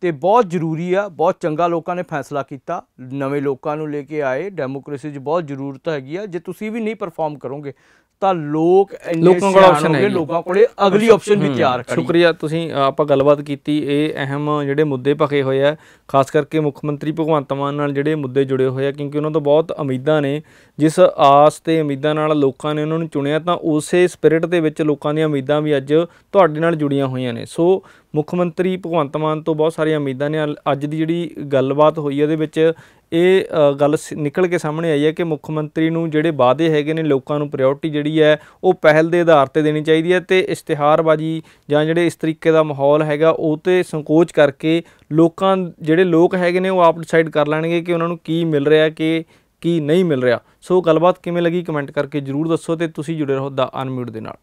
ਤੇ ਬਹੁਤ ਜ਼ਰੂਰੀ ਆ ਬਹੁਤ ਚੰਗਾ ਲੋਕਾਂ ਨੇ ਫੈਸਲਾ ਕੀਤਾ ਨਵੇਂ ਲੋਕਾਂ ਨੂੰ ਲੈ ਕੇ ਆਏ ਡੈਮੋਕ੍ਰੇਸੀ 'ਚ ਬਹੁਤ ਜ਼ਰੂਰਤ ਹੈਗੀ ਆ ਜੇ ਤੁਸੀਂ ਵੀ ਨਹੀਂ ਪਰਫਾਰਮ ਕਰੋਗੇ ਤਾਂ ਲੋਕ ਲੋਕਾਂ ਕੋਲ ਆਪਸ਼ਨ ਹੈ ਲੋਕਾਂ ਕੋਲੇ ਅਗਲੀ ਆਪਸ਼ਨ ਵੀ ਤਿਆਰ ਕਰੀ ਸ਼ੁਕਰੀਆ ਤੁਸੀਂ ਆਪਾਂ ਗੱਲਬਾਤ ਕੀਤੀ ਇਹ ਅਹਿਮ ਜਿਹੜੇ ਮੁੱਦੇ ਪਖੇ ਹੋਏ ਆ ਖਾਸ ਕਰਕੇ ਮੁੱਖ ਮੰਤਰੀ ਭਗਵੰਤ ਮਾਨ ਨਾਲ ਜਿਹੜੇ ਮੁੱਦੇ ਜੁੜੇ ਹੋਏ ਆ ਕਿਉਂਕਿ ਉਹਨਾਂ ਤੋਂ ਬਹੁਤ ਉਮੀਦਾਂ ਨੇ ਜਿਸ ਆਸ ਤੇ ਤੇ ਉਮੀਦਾਂ ਨਾਲ ਲੋਕਾਂ ਨੇ ਉਹਨਾਂ ਨੂੰ ਚੁਣਿਆ ਤਾਂ ਉਸੇ ਸਪਿਰਿਟ ਦੇ ਵਿੱਚ ਲੋਕਾਂ ਦੀਆਂ ਉਮੀਦਾਂ ਵੀ ਅੱਜ ਤੁਹਾਡੇ ਨਾਲ ਜੁੜੀਆਂ ਹੋਈਆਂ ਨੇ ਸੋ ਮੁੱਖ ਮੰਤਰੀ ਭਗਵੰਤ ਮਾਨ ਤੋਂ ਬਹੁਤ ਸਾਰੀਆਂ ਉਮੀਦਾਂ ਨੇ ਅੱਜ ਦੀ ਜਿਹੜੀ ਗੱਲਬਾਤ ਹੋਈ ਉਹਦੇ ਵਿੱਚ ਇਹ ਗੱਲ ਨਿਕਲ ਕੇ ਸਾਹਮਣੇ ਆਈ ਹੈ ਕਿ ਮੁੱਖ ਮੰਤਰੀ ਨੂੰ ਜਿਹੜੇ ਵਾਅਦੇ ਹੈਗੇ ਨੇ ਲੋਕਾਂ ਨੂੰ ਪ੍ਰਾਇੋਰਟੀ ਜਿਹੜੀ ਹੈ ਉਹ ਪਹਿਲ ਦੇ ਆਧਾਰ ਤੇ ਦੇਣੀ ਚਾਹੀਦੀ ਹੈ ਤੇ ਇਸ਼ਤਿਹਾਰਬਾਜ਼ੀ ਜਾਂ ਜਿਹੜੇ ਇਸ ਤਰੀਕੇ ਦਾ ਮਾਹੌਲ ਹੈਗਾ ਉਹ ਤੇ ਸੰਕੋਚ ਕਰਕੇ ਲੋਕਾਂ ਜਿਹੜੇ ਲੋਕ ਹੈਗੇ ਨੇ ਉਹ ਆਪ ਡਿਸਾਈਡ ਕਰ ਲੈਣਗੇ ਕਿ ਉਹਨਾਂ ਨੂੰ ਕੀ ਮਿਲ ਰਿਹਾ ਕਿ ਕੀ ਨਹੀਂ ਮਿਲ ਰਿਹਾ ਸੋ ਗੱਲਬਾਤ ਕਿਵੇਂ ਲੱਗੀ ਕਮੈਂਟ ਕਰਕੇ ਜਰੂਰ ਦੱਸੋ ਤੇ ਤੁਸੀਂ ਜੁੜੇ ਰਹੋ ਦਾ ਅਨਮਿਊਟ ਦੇ ਨਾਲ